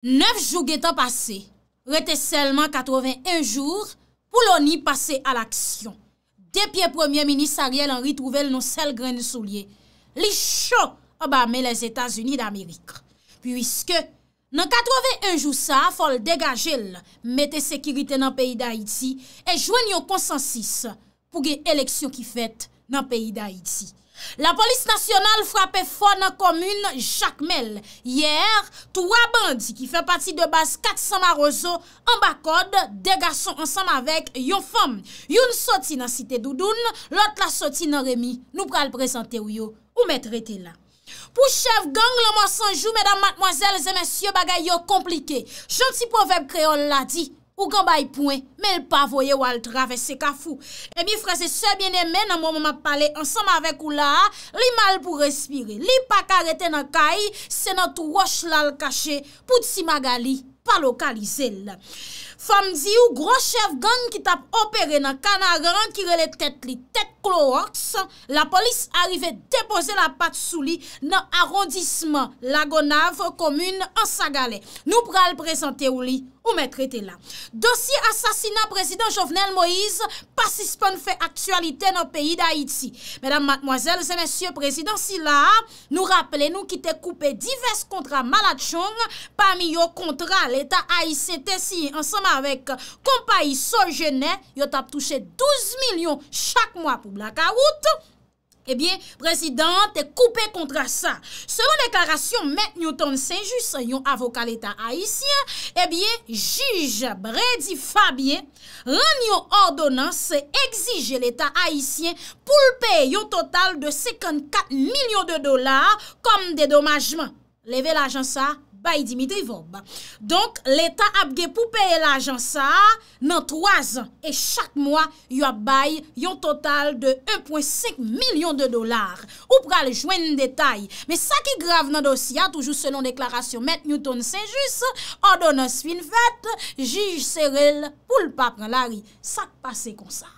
9 joug etan pase, rete selman 81 joug pou loni pase al aksyon. Depye premier minisariel an ritrouvel nou sel gren soulie, li chou obame les Etats-Unis d'Amerik. Puiske nan 81 joug sa, fol degaje l mette sekirite nan peyi d'Haïti e jwen yo konsensis pou ge eleksyon ki fète nan peyi d'Haïti. La polis nasyonal frapè fon an komoun, chakmel. Yer, 3 bandi ki fè pati de bas 400 aroso, an bakod, de gason ansam avek, yon fom. Yon soti nan site doudoun, lot la soti nan remi, nou pral prezante ou yo, ou met rete la. Pou chev gang, la mwa sanjou, medan matmoazel, zemensye bagay yo komplike. Jonti poveb kreol la di, Ou gamba yi pouen, me l pa voye wale travese kafou. E mi freze se biene men, nan moun mouman pale, ansanm avek ou la, li mal pou respire. Li pa karete nan kay, se nan tou roch lal kache, pou tsi magali, pa lokalize l. Fem di ou gros chef gang ki tap opere nan Kanarang ki rele tet li tek klo orks, la polis arive depose la pat sou li nan arondisman Lagonav, komune ansagale. Nou pral prezante ou li, ou mètre te la. Dosye asasina prezident Jovenel Moïse, pasispan fe aktualite nan peyi da Haiti. Mèdam matmoazèl, zè mèsyè prezident, si la, nou rappele nou ki te koupe divers kontra malatjong, pa mi yo kontra l'eta AICT si ansama. Avèk kompa yi so jene, yot ap touche 12 milyon chak mwa pou blaka wout Ebyen, eh prezident te koupe kontra sa Sèlon deklarasyon, men yon ton senjus, yon avoka l'Etat Haitien Ebyen, eh jige Brady Fabien, ran yon ordonans se exige l'Etat Haitien Poulpe yon total de 54 milyon de dolar kom dedomajman Leve l'agen sa Bay di mi devob. Donk, l'Etat apge pou peye la ajan sa, nan 3 an. E chak mwa, yon bay yon total de 1.5 milyon de dolar. Ou pral jwen detay. Me sa ki grav nan dosya, toujou selon deklarasyon, met Newton se jus, an donos fin vet, jij ser el, pou l'papre la ri. Sa pase kon sa.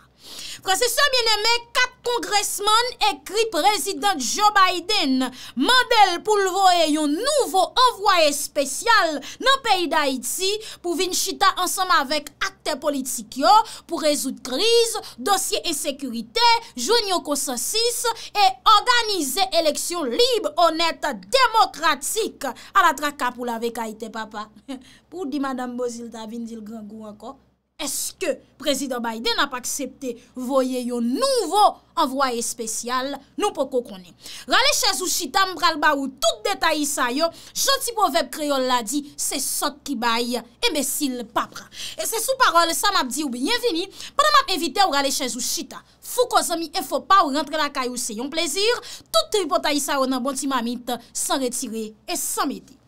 Fransese mjen eme, kat kongresman ekri prezident Joe Biden, mandel pou lvoye yon nouvo envoye spesyal nan peyi da iti pou vin chita ansama vek akte politik yo pou rezout kriz, dosye e sekurite, joun yo konsensis e organize eleksyon libe, onet, demokratik. A la traka pou la vek a ite papa. Pou di madame Bozil ta vin dil grangou anko? Eske prezident Baye de na pa aksepte voye yo nouvo envoye spesyal nou po ko konen. Rale chez ou chita mpral ba ou tout detayisa yo, joti boveb kreol la di se sot ki baye emesil papra. E se sou parol sa map di ou biyevini, padan map evite ou rale chez ou chita, fou ko zomi e fo pa ou rentre la kayo se yon plezir, tout tripo tayisa yo nan boti mamit san retire e san mede.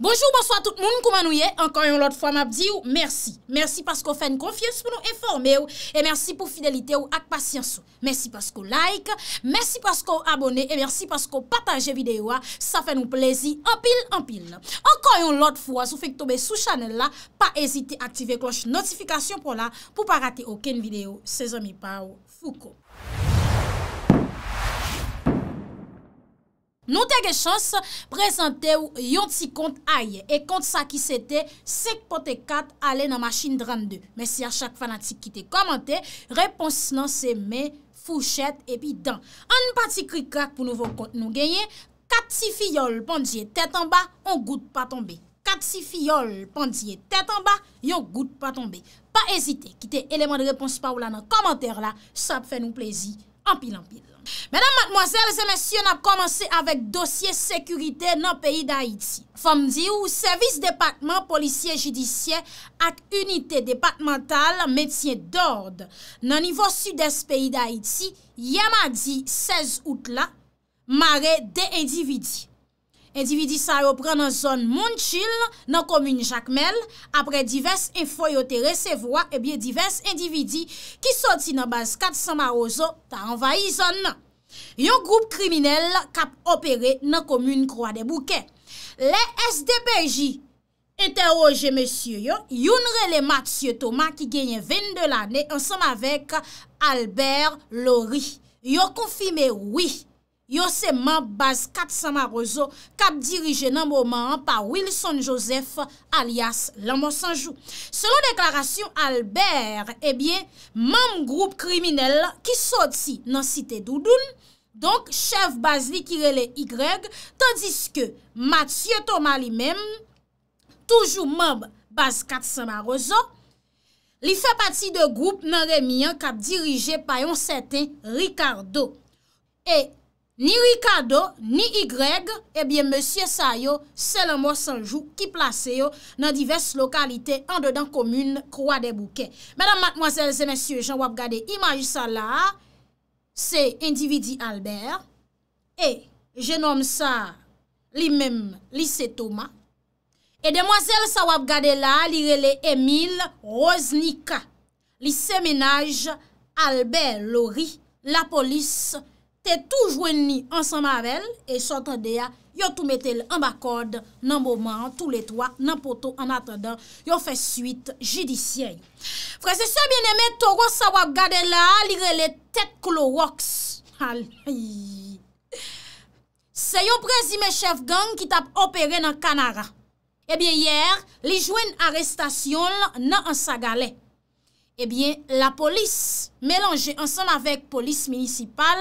Bonjou, bonsoit tout moun koumanouye, ankan yon lot fwa mabdi ou, mersi. Mersi paskou fèn konfyes pou nou eforme ou, e mersi pou fidelite ou ak pasyans ou. Mersi paskou like, mersi paskou abone, e mersi paskou patanje videyo a, sa fèn ou plezi, anpil, anpil. Ankan yon lot fwa, sou fèk tobe sou chanel la, pa ezite aktive kloche notifikasyon pou la, pou pa rate oken videyo, se zomi pa ou, fouko. Mersi. Nou te ge chans, prezante ou yon ti kont aye. E kont sa ki se te, sek pote kat ale nan machin 32. Mesi a chak fanatik ki te komante, repons nan se me fouchet epi dan. An pati krikak pou nouvo kont nou genye, kat si fiyol pandye tet an ba, yon gout pa tombe. Kat si fiyol pandye tet an ba, yon gout pa tombe. Pa ezite, ki te eleman de repons pa ou la nan komante la, sap fe nou plezi, an pil an pil. Menan matmoazèl, zè mèsyon ap komanse avèk dosye sekurite nan peyi d'Haïti. Fòm di ou servis departman, polisye, jidisye ak unitè departmental, mètien dòrd nan nivò sudès peyi d'Haïti, yè ma di 16 out la, mare de endividi. Endividi sa repren nan zon Munchil nan komune Jacquemelle. Apre divers info yo te resevwa, ebye divers endividi ki soti nan base 400 ma ozo ta envayi zon nan. Yon groub kriminel kap opere nan komune Croix-des-Bouquets. Le SDBJ interroje monsye yon, yon rele Mat Sietoma ki genye 22 lane ansam avek Albert Lory. Yon konfime wii. yo se mab baz katsama rezo kap dirije nan mouman pa Wilson Joseph alias Lama Sanjou. Selon deklarasyon Albert, ebyen mab groub kriminel ki soti nan site doudoun donk chev baz li kirele Y, tandis ke Mathieu Thomas li men toujou mab baz katsama rezo, li fe pati de groub nan remi an kap dirije pa yon sete Ricardo e Ni Ricardo, wi ni Y, ebyen monsie sa yo, selan mwos anjou ki plase yo nan divers lokalite, an de dan komune, kwa de bouke. Madame, mademoiselle, zè monsie, jan wap gade imaj sa la, se individi Albert, e jenom sa li mem, li se Thomas, e demoiselle sa wap gade la, li rele Emile, Rose Nika, li se menaj Albert Lory, la polis, Te tou jwen ni ansan mavel, e sotan deya, yo tou metel an bakod nan mouman, tou letwa, nan poto, an atadan, yo fè suite jidisyen. Frè se se bien eme, toro sa wap gade la, li rele tet klo woks. Se yo prezime chef gang ki tap opere nan Kanara, e eh bien yer, li jwen arestasyon nan ansa gale. Ebyen, la polis, melange ansan avek polis minisipal,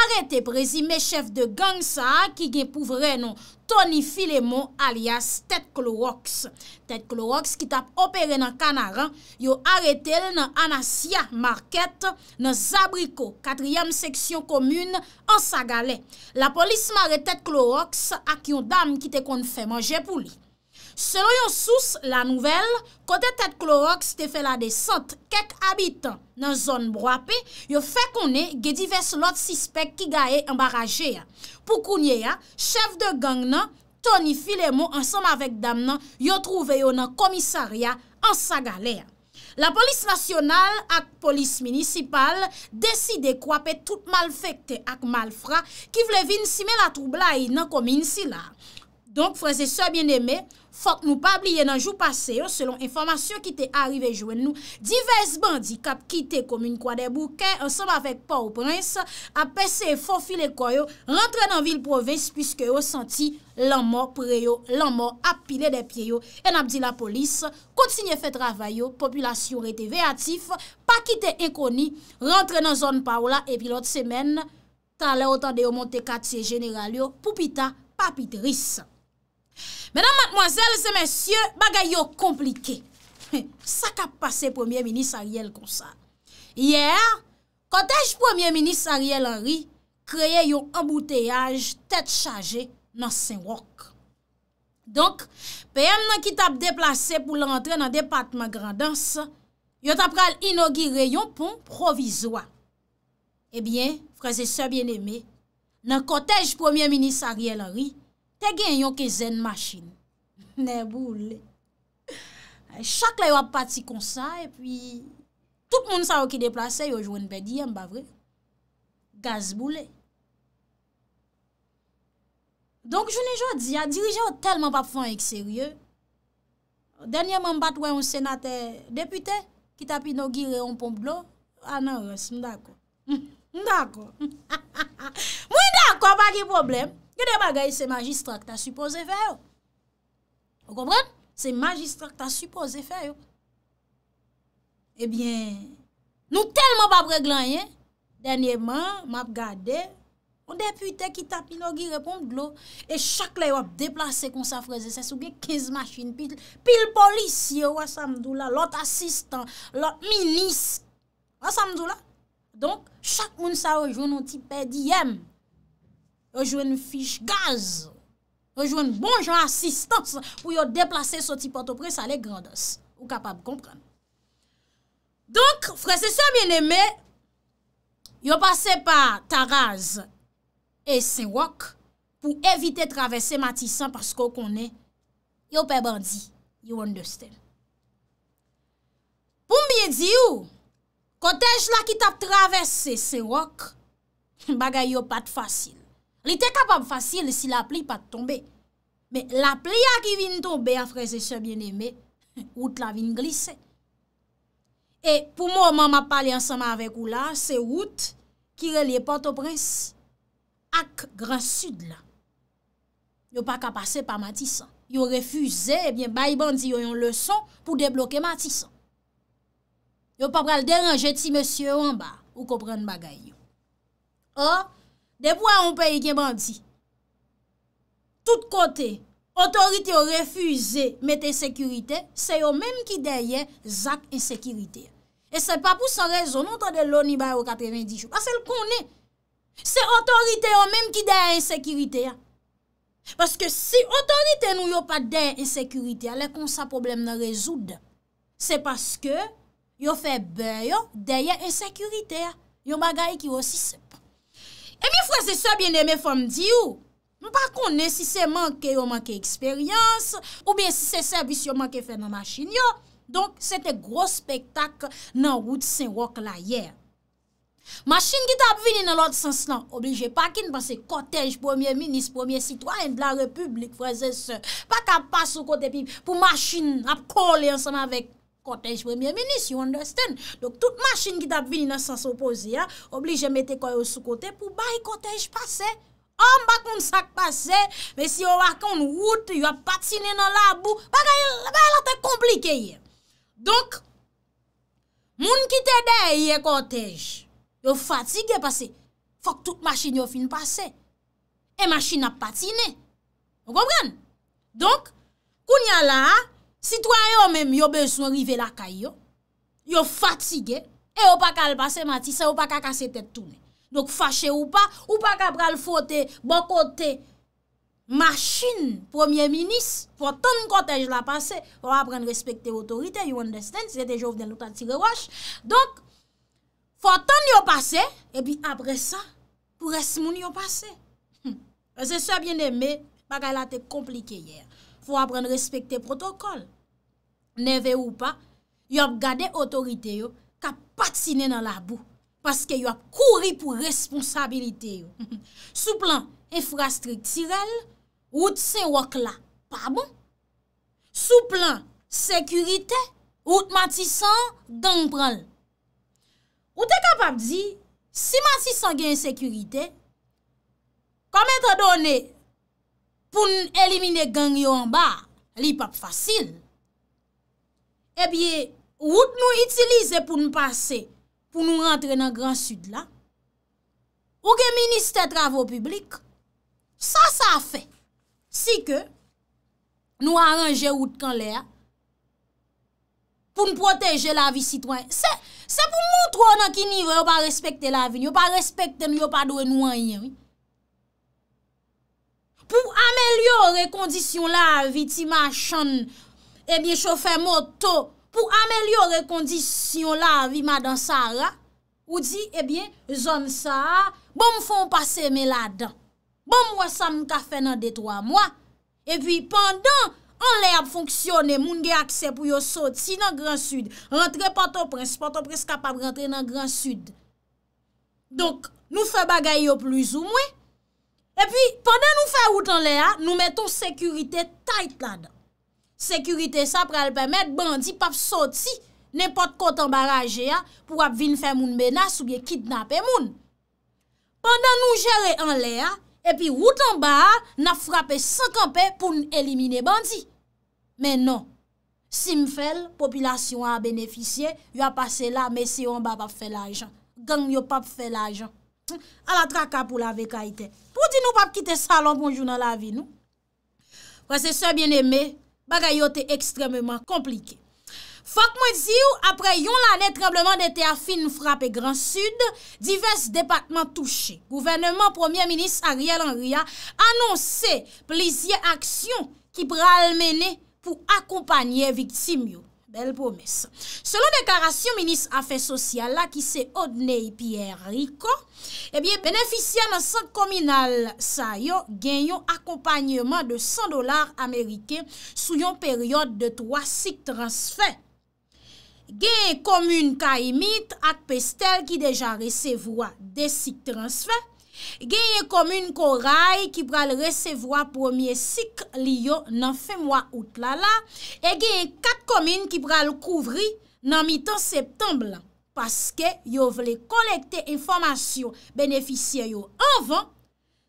arete prezime chef de gang sa a ki genpouvre nan Tony Filemon alias Ted Clorox. Ted Clorox ki tap opere nan kanaran yo arete nan Anasya Market nan Zabriko, katriyam seksyon komune an Sagale. La polis mare Ted Clorox ak yon dam ki te konfe manje pou li. Selon yon sous la nouvel, kote tet klo roks te fe la de sant kek abitan nan zon bro apè, yo fe konè gedives lot sispek ki ga e embaraje ya. Po kounye ya, chef de gang nan, Tony Filemo ansam avek dam nan, yo trouve yo nan komisarya ansa gale ya. La polis nasyonal ak polis minisipal deside kwa pe tout mal fekte ak mal fra ki vle vin si me la troubla yi nan komin si la. Yonk fwese sebyen eme, fwote nou pa bliye nan jou pase yo, selon informasyon ki te arrive joen nou, diverse bandi kap kite komoun kwa de bouken, ansem avek pa ou prins, apese e fwofile koyo, rentre nan vil provins, pwiske yo senti lan mor preyo, lan mor apile de pyeyo, en apdi la polis, kontsine fe travayo, populasyon rete veyatif, pa kite inkoni, rentre nan zon pa ou la, epi lot semen, talè o tan de yo monte kati genyral yo, pou pita pa pitris. Menan matmoazel se mensyen, bagay yo komplike. Sa ka pase premier minis Ariel konsan. Yer, kotej premier minis Ariel Henry kreye yon embouteyaj tet chaje nan sen wak. Donk, peyem nan ki tap deplase pou l rentre nan departement grandans, yo tap pral inogire yon pon provizwa. Ebyen, eh fraze se bieneme, nan kotej premier minis Ariel Henry, Tè gen yon ke zen machin. Ne boule. Chak la yon pati konsan. Et puis, tout moun sa yon ki deplase. Yon jouen bedi yon e bavre. Gaz boule. Donk jounen jodi, ya dirije yon telman pa fon ek serye. Denye mwen bat wè yon senate depute, kita pi nou gire yon pomplo. Anan res, mdakon. Mdakon. Mwen mdakon, pa ki probleme. Kede bagay se magistrak ta suppose fe yo? Ou kompran? Se magistrak ta suppose fe yo? Ebyen, nou telman bab reglanyen, denyeman, mab gade, an depute ki tapin ou ki repon glou, e chak le yo ap deplase kon sa freze, se souge 15 machin, pil polis yo, wa samdou la, lot asistan, lot minis, wa samdou la. Donk, chak moun sa ojoun an ti pedi yem, yo jwen fich gaz, yo jwen bon jan asistans pou yo deplase soti potopres ale grandos, ou kapab kompran. Donk, frese se mwen eme, yo pase pa taraz e se wak pou evite travesse matisan pasko konen, yo pe bandi, yo understand. Pou mwen di yo, kotej la ki tap travesse se wak, bagay yo pat fasil. Li te kapab fasil si la pli pat tombe. Me la pli a ki vin tombe a freze se bien eme, wout la vin glise. E pou mou mou mou ap pale ansama avek wou la, se wout ki releye Port-au-Prince ak Gran Sud la. Yo pa kapase pa Matissa. Yo refuze, ebyen eh bay bandi yo yon le son pou debloke Matissa. Yo pa pral deranje ti monsie ou anba, ou kopren bagay yo. Or, De pou an peye gen bandi. Tout kote, otorite yo refuze met en sekurite, se yo menm ki denye zak en sekurite. E se pa pou sa rezon, non tan de loni baye ou 90 chou. Ase l konen, se otorite yo menm ki denye en sekurite. Paske si otorite nou yo pa denye en sekurite, le kon sa problem nan rezoud, se paske yo fe ben yo denye en sekurite. Yo bagay ki yo sisè. E mi fwese se byen eme fwem di ou, nou pa konen si se manke yo manke eksperyans, ou bien si se servis yo manke fe nan machin yo, donk se te gros spektak nan wout sen wok la yer. Machin ki tap vini nan lot sens nan, oblije pa kin pan se kotej, premier minis, premier sitwanyn bla republik fwese se, pa ka pas ou kote pi, pou machin ap koli ansan avèk. Kotej premye menis, you understand? Dok, tout machin ki tap vini nan sens opozi, oblije mette koye ou sou kote, pou bahi kotej pase. Om, bak moun sak pase, me si yo wakon wout, yo patine nan la bou, baka, baka, la te komplike ye. Donk, moun ki te deye ye kotej, yo fatige pase, fok tout machin yo fin pase. E machin ap patine. O gobren? Donk, koun ya la, a, Citoyen yo menm yo beswen rive la kayo, yo fatige, e yo pa kal base mati sa yo pa kakase tete toune. Donk fache ou pa, ou pa ka pral fote bokote machine, premier minis, pou ton kotej la pase, pou apren respekte otorite, you understand, se te jo vden loutan tire waj. Donk, pou ton yo pase, e bi apre sa, pou resmoun yo pase. Hm, e se sa bien de me, pa ka la te komplike yer. fwa apren respekte protokol. Ne ve ou pa, yo ap gade otorite yo, ka patine nan la bou, paske yo ap kouri pou responsabilite yo. Sou plan infrastriktirel, wout se wak la, pa bon. Sou plan sekurite, wout matisan, dan pral. Wout e kapap di, si matisan gen sekurite, kame te done, pou nou elimine gang yo an ba, li pap fasil, ebye, wout nou itilize pou nou pase, pou nou rentre nan Gran Sud la, pou gen Ministre Travo Publik, sa sa fe, si ke nou aranje wout kan le a, pou nou proteje la vi sitwen, se pou moutro nan ki ni yo pa respekte la vi, yo pa respekte, yo pa doye nou an yen, pou amelyor e kondisyon la vi ti ma chan, ebyen choufe moto, pou amelyor e kondisyon la vi ma dansara, ou di, ebyen, zon sa, bom foun pase me la dan, bom wasan ka fe nan de 3 mwa, ebyen, pandan, an le ap fonksyon e moun de akse pou yo soti nan Gran Sud, rentre pato pres, pato pres kapab rentre nan Gran Sud. Donk, nou fe bagay yo plouz ou mwen, E pi, pandan nou fè woutan le a, nou meton sekurite tayt la da. Sekurite sa pral pèmèd bandi pap sot si, nepot kote mba raje a, pou ap vin fè moun menas ou ye kidnapè moun. Pandan nou jere an le a, e pi woutan ba a, na frapè sankanpe pou elimine bandi. Menon, si mfèl, popilasyon a beneficye, yo a pase la, mè si yon ba pap fè la ajan. Gang yo pap fè la ajan. A la traka pou la veka ite. Pou di nou pa pkite salon bonjou nan la vi nou? Kwa se se bien eme, bagay yo te ekstrememan komplike. Fak mwen zi ou, apre yon la netrebleman de te afin nou frape Gran Sud, divers depatman touche. Gouvernement, Premier Ministre Ariel Anriya, anonse plizye aksyon ki pral mene pou akompanye viktim yo. Selon deklarasyon, minis Afen Sosyal la ki se odnei Pierre Rico, eh beneficia nan san kominal sa yo gen yon akopanyeman de 100 dolar Amerike sou yon peryode de 3 siktransfè. Gen komune Kaimit ak Pestel ki deja resevwa de siktransfè. genye komine koray ki pral resevwa promye sik li yo nan fe mwa outlala e genye kat komine ki pral kouvri nan mitan septemblan paske yo vle kolekte informasyon beneficye yo anvan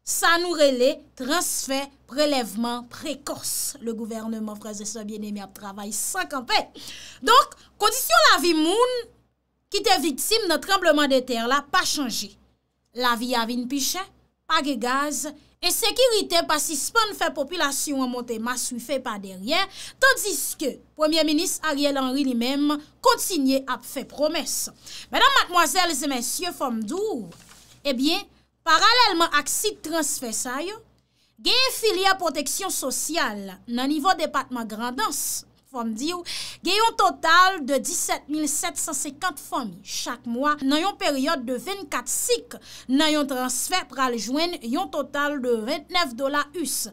sa nou rele transfer preleveman prekors le gouvernement fraze sa bienemi ap travay sankanpe donk kondisyon la vi moun ki te vitim nan trembleman de ter la pa chanji la vi avin pichè, pa ge gaz, e sekiritè pa sispan fè popilasyon an montè mas wifè pa deryen, tandis ke premier-ministre Ariel Henry li mèm kontinye ap fè promès. Mèdam matmoazèl zè mèsyè fòm dour, ebyen, eh paralèlman ak si transfè sa yo, gen filia proteksyon sosyal nan nivò depatman grandans, Fom di ou, gen yon total de 17750 fomi chak mwa nan yon peryode de 24 sik nan yon transfer pral jwen yon total de 29 dola us.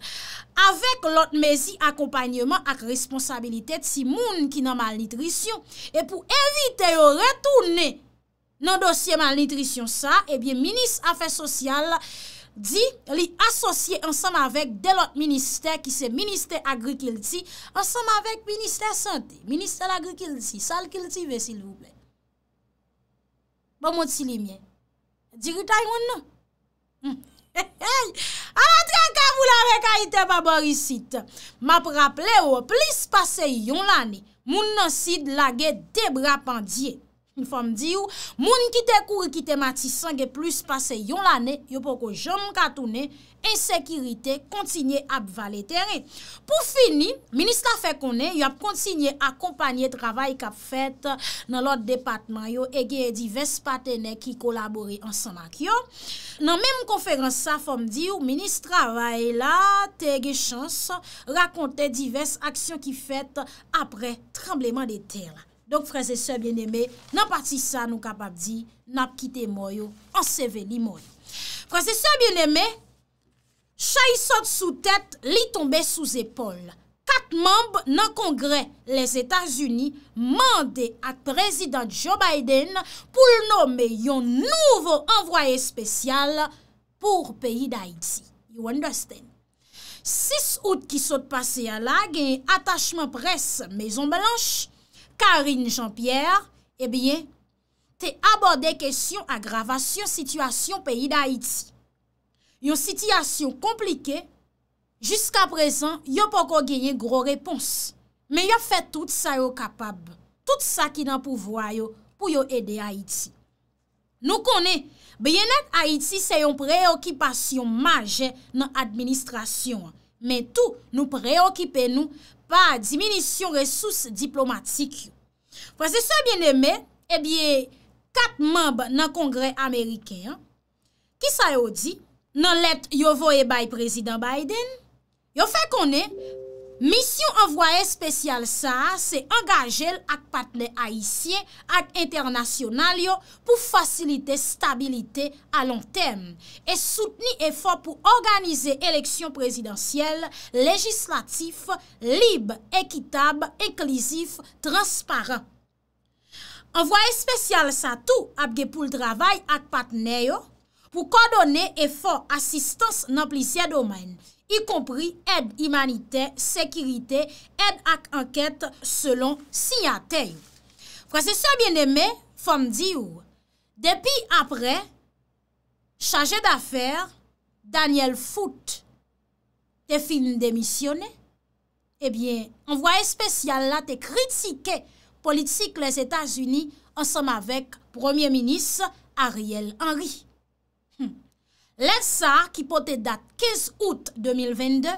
Awek lot mezi akompanyeman ak responsabilite ti moun ki nan mal nitrisyon. E pou evite yo retoune nan dosye mal nitrisyon sa, e bie Minis Afè Sosyal... Di li asosye ansan avèk delot minister ki se minister agri-kilti ansan avèk minister sante, minister agri-kilti, sal kilti ve sil vouble. Ba bon, mwoti li mwen? Diritay yon nan? Hmm. Amadran ah, ka voul avèk a ite babo risite. Map rapple ou plis pase yon lani moun nan sid lage debra pandye. Fom di ou, moun ki te kouri ki te matisan ge plus pase yon la ne, yo poko jom katou ne, ensekirite kontinye ap vale teren. Po fini, ministra fe konen, yo ap kontinye akompanye travay kap fet nan lot depatman yo, egeye divers patene ki kolabori ansan ak yo. Nan menm konferans sa, fom di ou, ministra vaye la te ge chans rakonte divers aksyon ki fet apre trembleman de teren. Donk freze se bieneme, nan patisa nou kapap di, nap kite moyo, anseve ni moyo. Freze se bieneme, chayi sot sou tet, li tombe sou zepol. Kat mamb nan kongre, les Etats-Unis, mande ak prezident Joe Biden pou l'nome yon nouvo envoye spesyal pou peyi d'Haïti. You understand? 6 out ki sot pase ya lag, gen atachman pres, Maison Balanche, Karine Jean-Pierre, ebyen, eh te aborde kesyon agravasyon situasyon peyi da Haiti. Yon situasyon komplike, jiska prezan, yo poko genye gro repons. Me yo fe tout sa yo kapab, tout sa ki nan pouvoyo pou yo ede Haiti. Nou konen, byenet Haiti se yon preokipasyon maje nan administrasyon, men tou nou preokipe nou, pa diminisyon resous diplomatik yo. Fwa se se bien eme, e bie, kat mamba nan kongre Amerikeyan, ki sa yo di, nan let yo voye bay prezident Biden, yo fe konen... Misyon anvwae spesyal sa se angajel ak patle haisyen ak internasyonalyo pou fasilite stabilite alon tem e soutni efor pou organize eleksyon prezidentyel, legislatif, libe, ekitab, eklizif, transparant. Anvwae spesyal sa tou apge pou l travay ak patneyo pou kodone efor asistos nan plisyad omeny. y compris aide humanitaire, sécurité, aide à enquête selon signataire. Frère ça bien-aimé, femme depuis après, chargé d'affaires, Daniel Foot, te démissionné, eh bien, envoyé spécial là, te critiqué politique les États-Unis ensemble avec Premier ministre Ariel Henry. Lè sa ki pote dat 15 out 2022,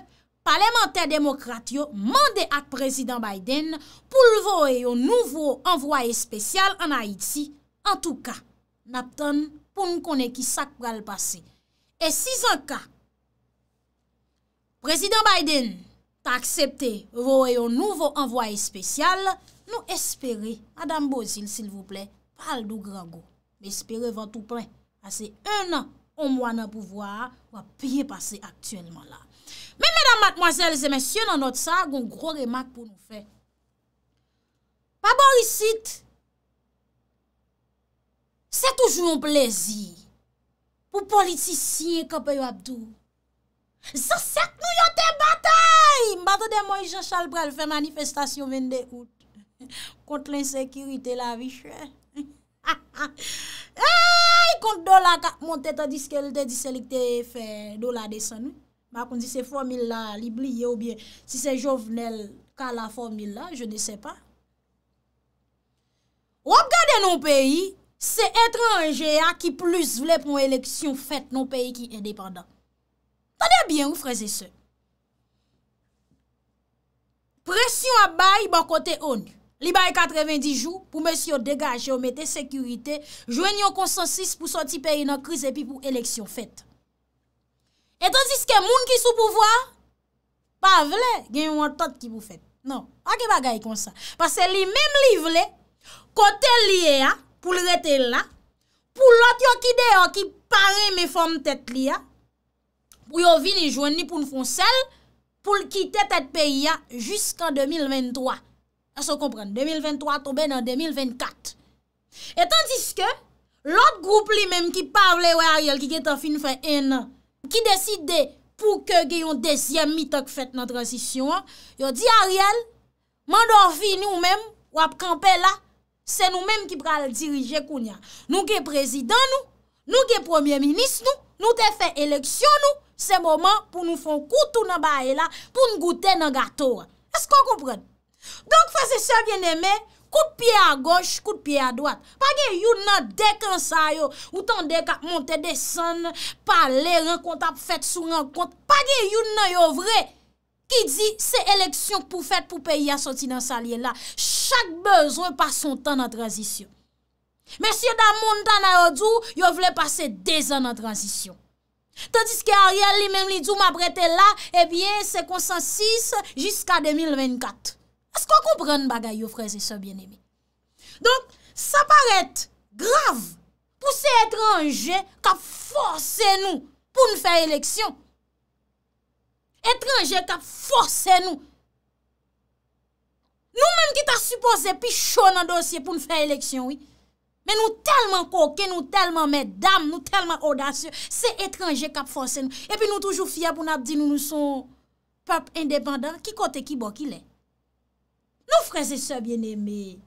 parlementè demokrat yo mandè ak prezident Biden pou l'voe yon nouvo envoye spesyal an Haïti. An tou ka, naptan pou n konè ki sak pral pase. E si zan ka, prezident Biden ta aksepte voe yon nouvo envoye spesyal, nou espere, Adam Bozine, sil vouple, fal dou grangou, espere vantou pre, pase un an, On mwa nan pouvwa, wap piye pase aktuenman la. Men, menan matmoazel, se men syon nan not sa, goun gro remak pou nou fe. Pa borisit, se toujoun plezi, pou politisyen kapay wapdou. Zasek nou yote batay! Mbato de moi, Jean Chalbral, fe manifestasyon ven de out. Kont l'insekiritè la vichè. Ha ha ha. Ha ha ha. Y kont do la ka. Mon tete a diskele de diselik te fe do la desen. Bakon di se formil la li bli yo bien. Si se jovenel ka la formil la, je ne se pa. Wabgade nou peyi, se etre enje a ki plus vle pou enleksyon fet nou peyi ki en depanda. Tade bien ou freze se. Presyon a bayi ba bon kote ony. Li baye 90 jou pou mèsy yo degaje, yo mette sekurite, jwen yo konsensis pou soti peyi nan kriz epi pou eleksyon fet. Et anzis ke moun ki sou pouvwa, pa vle gen yon wantot ki pou fet. Non, anke bagay konsens. Pase li mèm li vle, kote li e a pou lrette la, pou lot yo kide yo ki pare me fom tet li a, pou yo vini jwen ni pou n'fon sel, pou l kite tet peyi a jusqu'an 2023. As yo kompren, 2023 tobe nan 2024. Et tandis ke, lout group li menm ki pavle wè Ariel ki getan fin fè enan, ki deside pou ke gen yon desyem mitok fèt nan transisyon an, yo di Ariel, mandor fi ni ou menm wap kampe la, se nou menm ki pral dirije koun ya. Nou gen prezidan nou, nou gen premier minis nou, nou te fè eleksyon nou, se mouman pou nou fon koutou nan bae la, pou nou gouten nan gatoran. As yo kompren? Donk fase sè gen eme, kout piye a goch, kout piye a dwat. Pa gen yon nan dek an sa yo, ou tan dek ap monte de san, pale, renkont ap fèt sou renkont. Pa gen yon nan yo vre, ki di se eleksyon pou fèt pou peyi a soti nan sa liye la. Chak bezwe pas son tan nan transisyon. Mèsyè da moun tan nan yo djou, yo vle pase de zan nan transisyon. Tadis ki a riyal li men li djou m ap rete la, ebyen se konsensis jiska 2024. Asko kompren bagay yo freze se biene bi? Donk, sa paret grav pou se etranje kap force nou pou nou fey eleksyon. Etranje kap force nou. Nou menm ki ta suppose pi chon nan dosye pou nou fey eleksyon, oui. Men nou telman koke, nou telman medam, nou telman odasyon. Se etranje kap force nou. Epi nou toujou fye pou nap di nou nou son pep independant ki kote ki bok ilè. freze se bien eme.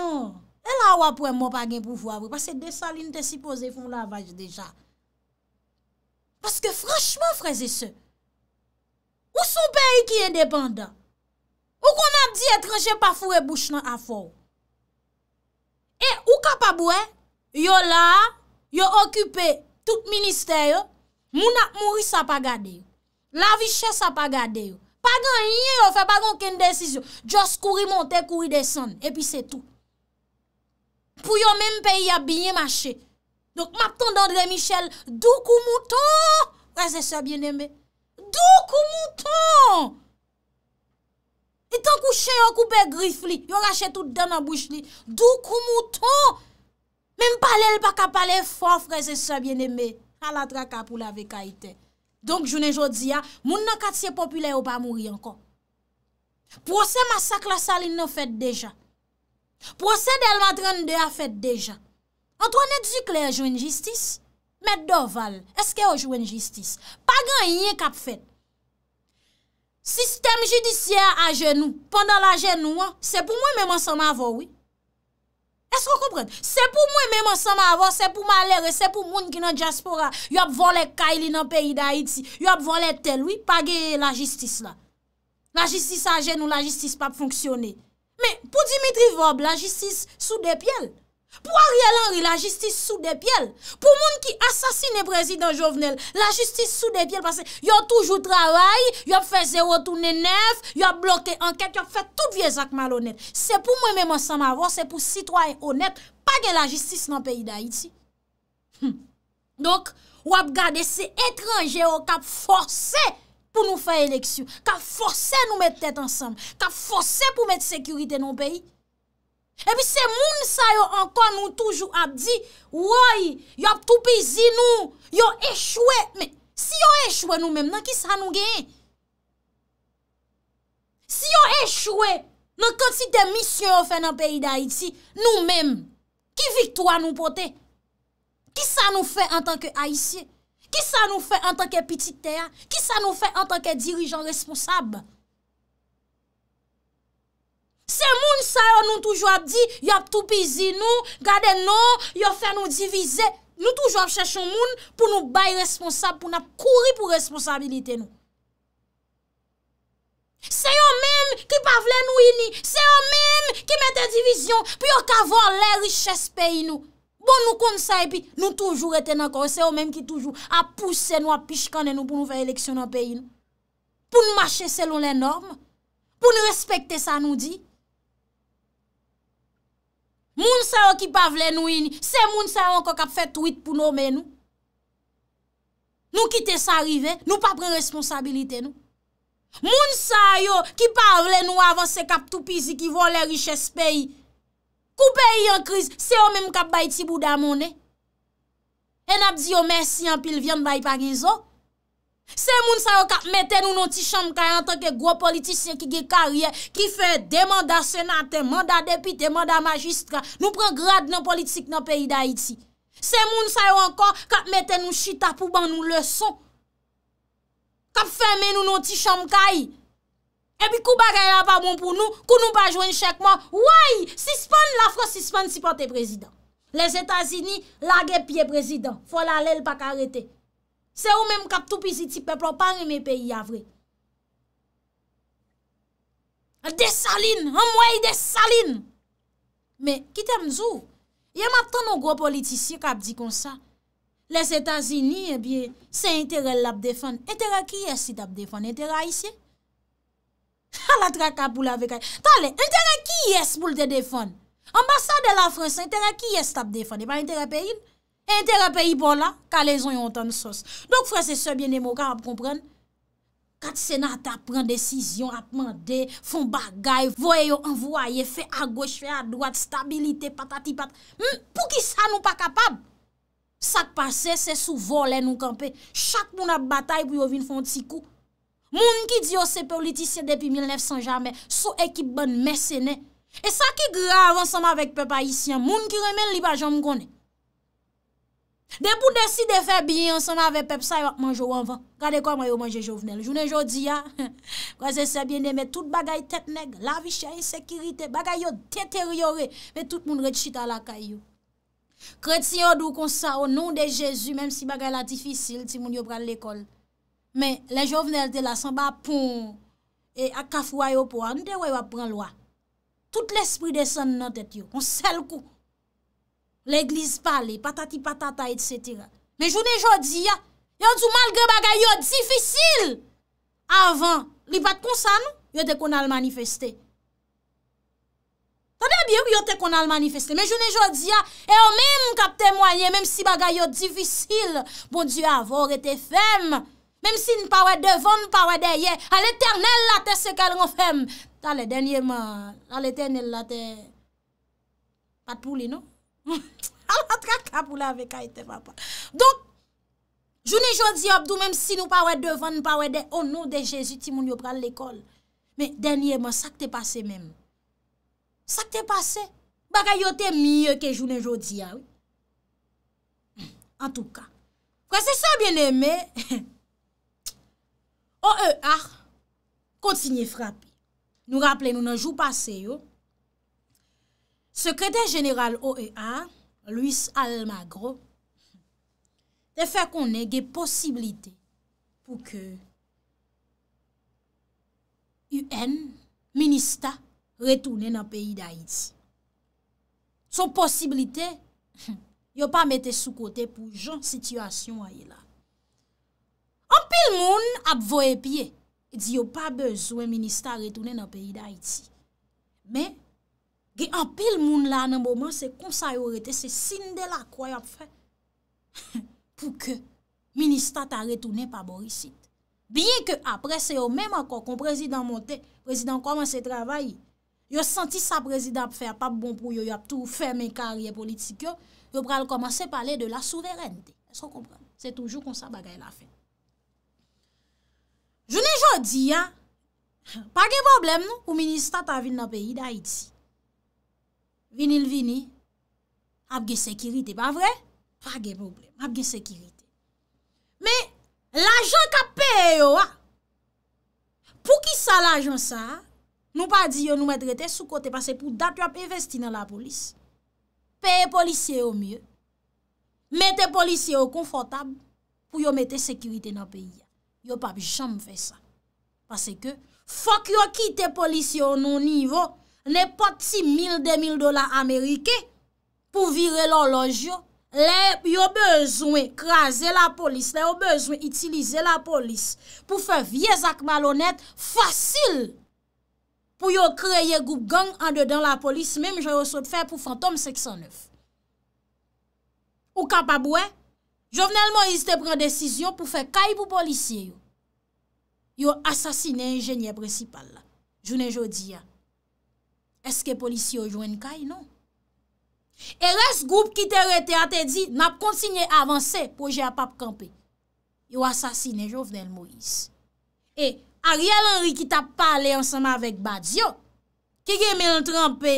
Non, e la wapou e moun pa gen pou fwa vwe, pase de sa li nou te si pose foun la vaj deja. Paske franchman, freze se, ou sou peyi ki e depanda? Ou kon an di etranje pa fwe bouch nan a fwo? E ou kapabwe, yo la, yo okupe tout minister yo, moun ak mouri sa pa gade yo, la vi chè sa pa gade yo, Bagan yon, fè bagan ken desisyon. Djos kouri monte, kouri desan. Epi se tou. Pou yon menm peyi a binye mache. Donk map ton d'André Michel, dou kou mouton, prese se bieneme. Dou kou mouton. Itan kouche yon koupe grif li, yon rache tout den nan bouch li. Dou kou mouton. Menm pale l baka pale fof, prese se bieneme. Fala traka pou lave kaiten. Donk jounen jodi ya, moun nan katsye popule yo pa mouri ankon. Prosè masak la sali nan fèd deja. Prosè del madran de a fèd deja. Antwane dukle yo jwen jistis, mèd do val, eske yo jwen jistis. Pagan yen kap fèd. Sistem judisyè a jenou, pandan la jenou an, se pou mwen mèman san ma avowit. Esko kompren? Se pou mwen menman san ma avan, se pou malere, se pou moun ki nan diaspora, yop vole kaili nan peyi da iti, yop vole tel, wipage la jistis la. La jistis anjen ou la jistis pap fonksyone. Men, pou Dimitri Vobe, la jistis sou depyel. Pou a rielanri la jistis sou de pyele, pou moun ki asasine prezident Jovenel, la jistis sou de pyele, parce yon toujou travaye, yon fè zéro toune nef, yon blokè anket, yon fè tout viez ak mal honet. Se pou mwen mèm an san ma vò, se pou sitwoye honet, pa gen la jistis nan peyi da iti. Donk, wap gade se etranjèo kap fòrse pou nou fè eleksyon, kap fòrse nou mèt tèt ansanm, kap fòrse pou mèt sekurite nan peyi. Epi se moun sa yo anta nou toujou ap di, woy, yo ap toupe zi nou, yo echwe. Men, si yo echwe nou menm nan, ki sa nou gen? Si yo echwe nan konti de misyon yo fe nan peyi da iti, nou menm, ki viktwa nou pote? Ki sa nou fe an tanke Aisyen? Ki sa nou fe an tanke piti teya? Ki sa nou fe an tanke dirijan responsab? Se moun sa yo nou toujwa di, yo ap toupizi nou, gade nou, yo fè nou divize, nou toujwa ap chèchou moun, pou nou bay responsable, pou nou ap kouri pou responsabilite nou. Se yo mèm ki pavle nou ini, se yo mèm ki mette divizyon, pou yo kavon lè richès peyi nou. Bon nou kon sa epi, nou toujwa eten akor, se yo mèm ki toujwa ap pousse nou ap pishkanen nou, pou nou fè eleksyon an peyi nou. Pou nou mâche selon lè norm, pou nou respekte sa nou di, Moun sa yo ki pa vle nou ini, se moun sa yo anko kap fet wite pou nou men nou. Nou kite sa rive, nou pa pre responsabilite nou. Moun sa yo ki pa vle nou avanse kap tou pizi ki von le riches peyi. Kou peyi an kriz, se yo men mou kap bayi tibou da mounen. En ap di yo mersi an pil vyan bayi parizo. Se moun sa yo kap mette nou nou ti chanm kaye an tanke gwo politisyen ki ge karye ki fe demanda senate, manda depite, manda magistra nou pren grad nan politik nan peyi da iti. Se moun sa yo ankon kap mette nou chita pou ban nou lèson. Kap fèmè nou nou ti chanm kaye. Ebi kou ba rey ava bon pou nou, kou nou pa jwen chèkman. Ouay, si span la fros, si span si pote prezident. Les Etats-Unis, lage piye prezident. Fò la lèl pa karete. Se ou men m kap tou pizi ti peplo pa reme peyi avre. De salin, an mwey de salin. Me, kitem zou, ye map tan nou gwo politisye kap di kon sa. Les Etasini, e eh bie, se interrel ap defon. Interrel ki yes it ap defon, interrel aisyen. A la tra kap ou la vekay. Ta le, interrel ki yes pou lte defon. Ambasa de la Fransa, interrel ki yes it ap defon. E pa interrel peyin. Entere pe yi bon la, ka lezon yon otan sos. Donk fwese sebyen demokra ap kompren. Kat senata pren desisyon, ap mande, fon bagay, voye yon envoye, fe a goch, fe a dwat, stabilite, patati pat. Mpou hmm, ki sa nou pa kapab? Sak pase, se sou volen nou kampe. Chak moun ap batay pou yo vin fon tsi kou. Moun ki diyo se politisyen depi 1900 jamen, sou ekip bon mesenè. E sa ki gra avansanman vek pe pa isyan, moun ki remen liba jom konè. De pou desi de febi yon son ave pep sa yon manjou anvan. Kade kwa mayo manjou jovenel. Jounen jodi ya. Kwa se sebyen de me tout bagay tet neg. La vi chayi sekirite. Bagay yo teteriore. Me tout moun rechita la kayo. Kreti yon dou konsa o nou de Jezu. Mem si bagay la difisil ti moun yon pran l'ekol. Men le jovenel de la san ba poun. E akafwayo pou an. Nde woy wap pran lwa. Tout l'espri de son nan tet yo. On sel kou. l'eglis pale, patati patata, etc. Me jounen joudi ya, yo djou malge bagay yo difisil, avan, li bat konsan nou, yo te konal manifeste. Tane biyo yo te konal manifeste, me jounen joudi ya, yo menm kap temwanyen, menm si bagay yo difisil, bon diyo avor ete fem, menm si n pawe devon, n pawe deye, al eternel la te sekel renfem, ta le denye man, al eternel la te patpouli nou. Hmm. A la tra kapou la ve ka ete vapa Donk Jounen jodi yo Mèm si nou pa wè devan Nou pa wè de ono oh, de jesu ti moun yo pral l'ekol Mè denye mò Sakte pase mèm Sakte pase Bakayote miye ke jounen jodi yo En touka Kwa se sa biene mè Oe ah Kontinye frapi Nou rappele nou nan jou pase yo sekretèr jeneral OE1, Louis Almagro, te fè konè gè posibilite pou ke UN, ministè, retounè nan peyi da iti. Son posibilite, yo pa mette sou kote pou joun situasyon a ye la. Anpil moun ap vo e pye, di yo pa bezwen ministè retounè nan peyi da iti. Men, gen apil moun la nan boman se konsayorite, se sin de la kway ap fè, pou ke ministat a retounen pa borisit. Biye ke apre se yo menm akon kon prezident monte, prezident koman se travaye, yo senti sa prezident fè ap pa bon pou yo yo ap tou fè men karye politik yo, yo pral koman se pale de la souverenite. Se yo kompran, se toujou konsa bagay la fè. Je ne jodi ya, pa gen problem nou pou ministat a vin nan peyi da iti, Vini l vini, ap gen sekirite, pa vre? Pa gen pouble, ap gen sekirite. Me, l ajan ka peye yo a. Pou ki sa l ajan sa a? Nou pa di yo nou met rete sou kote, pa se pou dat yo ap investi nan la polis. Peye polisye yo mye. Mete polisye yo konfortab, pou yo mete sekirite nan peyi a. Yo pa bi jam fe sa. Pase ke, fok yo kite polisye yo nou nivou, Ne pati 1000-2000 dola Amerike pou vire lor loj yo. Le yo bezwen krasen la polis, le yo bezwen itilize la polis pou fe viez ak malonet fasil pou yo kreye goup gang an dedan la polis. Mem jayosote fe pou fantom 609. Ou kapabwe, jovenel Moise te pren desisyon pou fe kay pou polisye yo. Yo asasine enjenye precipal la. Jounen jodi ya. Eske polisi yo jwen kay, nou? E res, goup ki te rete a te di, nap kontinye avanse proje ap ap kampe, yo asasine Jovenel Moïse. E, Ariel Henry ki tap pale ansama vek Badiou, ki gen men entrampe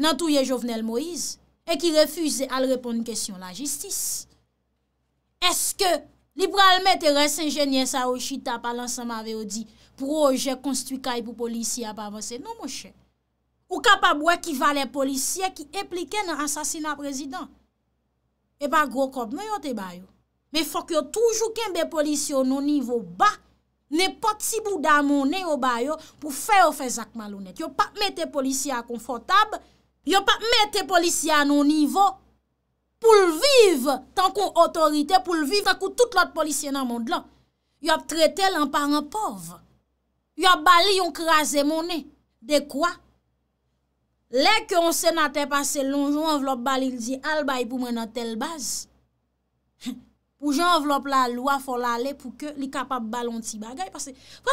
nan touye Jovenel Moïse, e ki refuze al repon kesyon la jistis. Eske, liberalme te res enjenye sa o chita pal ansama ve o di, proje konstu kay pou polisi ap avanse, nou mou chek? Ou kapab wè ki va lè polisye ki eplike nan an sasina prezident. E pa grokop mè yo te bayo. Mè fòk yo toujou ken be polisye yo nou nivou ba. Nè pot si bouda mounen yo bayo pou fè yo fè zak malounet. Yo pa mè te polisye a konfotab. Yo pa mè te polisye a nou nivou. Pou l'viv tan kon otorite pou l'viv akou tout l'ot polisye nan moun de lan. Yo ap trete l'an par an pov. Yo ap bali yon krasè mounen. De kwa? Lè kyon se natè pasè loun, joun avlop bali li di albay pou mwen natè lbaz. Pou joun avlop la lwa fol ale pou ke li kapap balon ti bagay. Kwa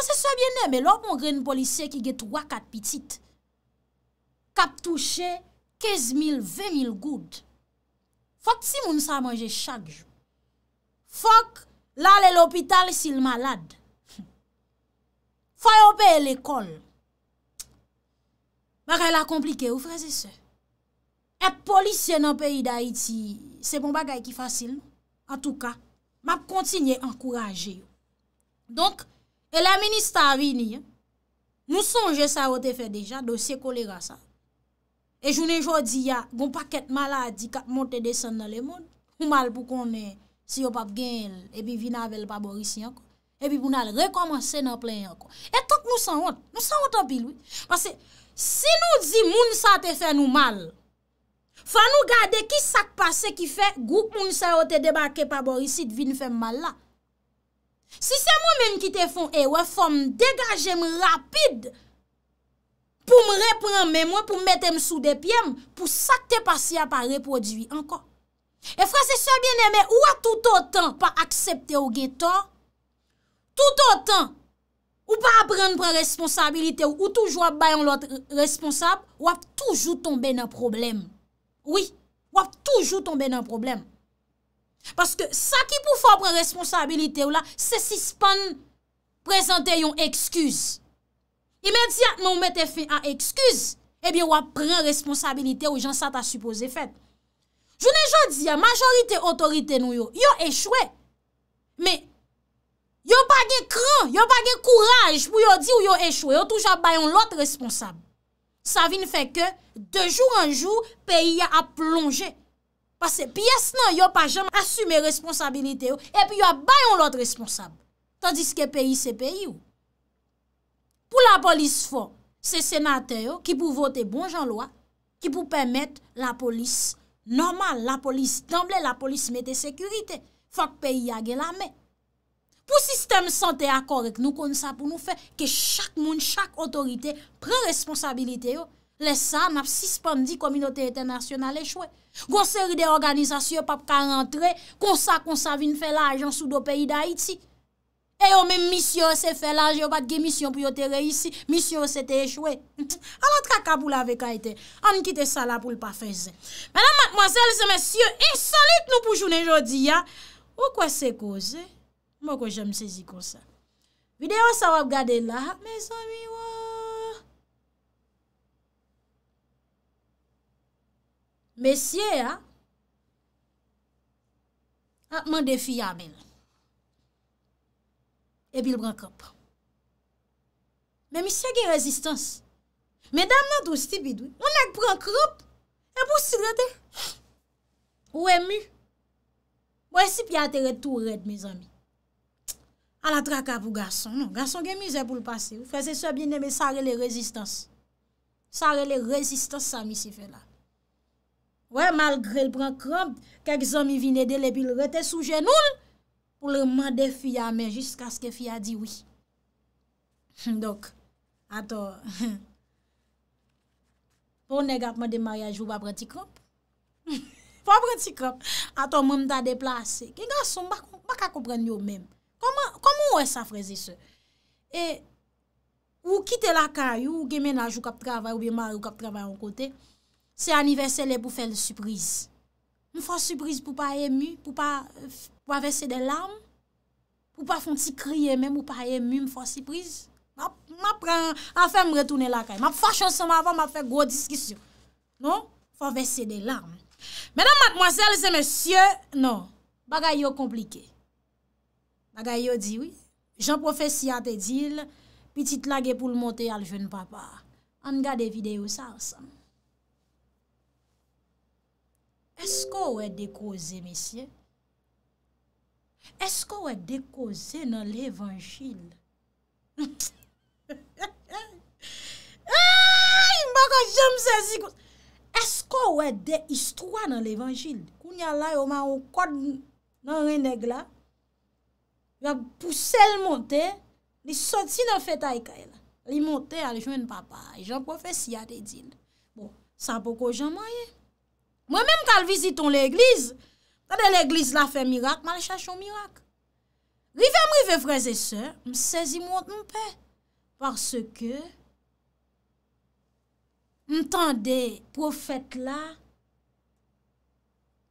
se sobyenè, me lò pou mwen gren polisè ki ge 3-4 pitit. Kap touche 15.000-20.000 goud. Fok si moun sa manje chak joun. Fok lale l'opital si l'malad. Foy opè l'ekol. Bakal la komplike ou fraze se. Ep polisye nan peyi da iti, se bon bagay ki fasil. Non? En tout ka, map kontinye ankouraje yo. Donk, e la ministari ni, nou sonje sa wote fe deja, dosye kolera sa. E jounen jodi ya, goun paket maladi, kat monte desen nan le moun. Mou mal pou konnen, si yo pap gen, epi vin avel pa borisi anko. Epi pou nan rekomansen anpley anko. E tok nou san wote, nou san wote anpil wite. Pase, Si nou di moun sa te fè nou mal, fa nou gade ki sak pa se ki fè goup moun sa yo te debake pa borisit vin fèm mal la. Si se moun men ki te fon ewe, fòm degaje m rapide pou m repren mè mwen, pou m mette m sou de pye m, pou sak te pa si a pa reprodivi anko. E fra se so bien eme, ou a tout o tan pa aksepte ou gen ton, tout o tan, Ou pa pren pren responsabilite ou ou touj wap bayan lot responsable, wap toujou tombe nan problem. Oui, wap toujou tombe nan problem. Paske sa ki pou fa pren responsabilite ou la, se si span prezante yon ekskuse. Imedia nou mette fe an ekskuse, ebyen wap pren responsabilite ou jan sa ta suppose fet. Jounen joun diya, majorite otorite nou yo, yo echwe. Me... Yo pa ge kran, yo pa ge kouraj pou yo di ou yo echwe, yo touja bayon lot responsable. Sa vin fè ke, de joun an joun, peyi a plonje. Pase piyes nan, yo pa joun asume responsabilite yo, epi yo bayon lot responsable. Tandis ke peyi se peyi yo. Pou la polis fò, se senate yo ki pou vote bon jan lwa, ki pou pèmèt la polis normal. La polis damble, la polis mette sekurite, fòk peyi a gè la mè. Pou sistem sante akorek nou kon sa pou nou fe, ke chak moun, chak otorite pre responsabilite yo, lesa nap sispandi kominote etenasyonal e chwe. Gon seri de organizasyon pap ka rentre, kon sa kon sa vin fe la ajan sou do peyi da iti. E yo men misyon se fe la ajan, bat gen misyon pou yo te reisi, misyon se te chwe. Anan tra kabou la ve kaite, anan kite sa la pou l pa fe ze. Menan matmoazel se mesyon, e salit nou pou jounen jodi ya, ou kwa se koze? Mwen kon jèm sezi kon sa. Videyo sa wap gade la. Mèz amy waa. Mèsyè a. A mwen defi ya men. E bil bran krop. Mè misè gen rezistans. Mèdam nan dou stibid wè. Mwen ek bran krop. E pou stilete. Ou emu. Mwen sip yate ret tou ret mèz amy. A la traka pou gason, non. Gason gen mize pou l'passe. Fese se bine me sare le rezistans. Sare le rezistans sa mi si fe la. Ouè, malgre l'pren kramp, kek zon mi vine dele pi l'rete sou genoul pou l'reman de fia men jiska skè fia di wè. Dok, ato, pou ne gatman de maryaj ou pa pranti kramp? Pa pranti kramp. Ato, mèm ta deplase. Ki gason, baka koupren yo mèm. Koman wè sa freze se? E, ou kite lakay, ou gemen laj ou kap travay, ou bi mar ou kap travay an kote, se aniverselè pou fè le sürpriz. Mwen fò sürpriz pou pa emu, pou pa fò vese de lam. Pou pa fò nti kriye men, pou pa emu, mwen fò sürpriz. Mwen pran, an fè mwen retounen lakay. Mwen fò chansè mwen avan, mwen fè gwo diskisyon. Non? Fò vese de lam. Menan matmoasele se mè sye, non, bagay yo komplikey. Aga yo diwi, jen profesi a te dil, pitit lage pou l moti al jen papa. An gade videyo sa asan. Esko ou e dekoze, misye? Esko ou e dekoze nan l evanjil? Ay, mba kon jem se zikou. Esko ou e deistwa nan l evanjil? Koun ya la yo man ou kod nan reneg la? yo pou sel montè, li soti nan fèt ay kèy la. Li montè, alè jwen papa, jen profè siyat edin. Bon, sa pou ko jaman ye. Mwen mèm kal viziton l'Eglise, kade l'Eglise la fè mirak, man lè chachon mirak. Rivem rivem vreze sè, msèzi mwote mpè. Parse ke, mtande profèt la,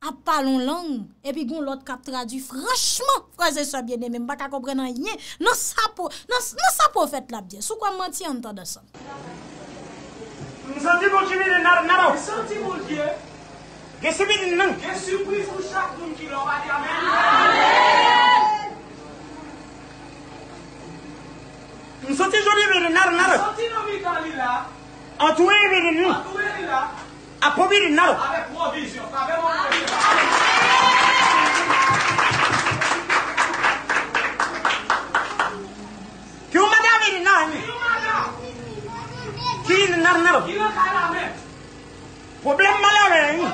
ap palon lang, epi goun lot kap tradu frachman, fraze sobyen de men baka kou prenan yen, nan sa pou nan sa pou fet labye, sou kwa manti anta de san msanty bon kibe de nar nara msanty bon kibe gesy bi din nan gesy pou chak dun ki lor amen msanty jodi be de nar nar msanty novi kan li la an touye be de nou an touye be de la ap pobe de nan avek mou vizyon, avek mou Om prev chèk ad su j incarcerated fiou nou yo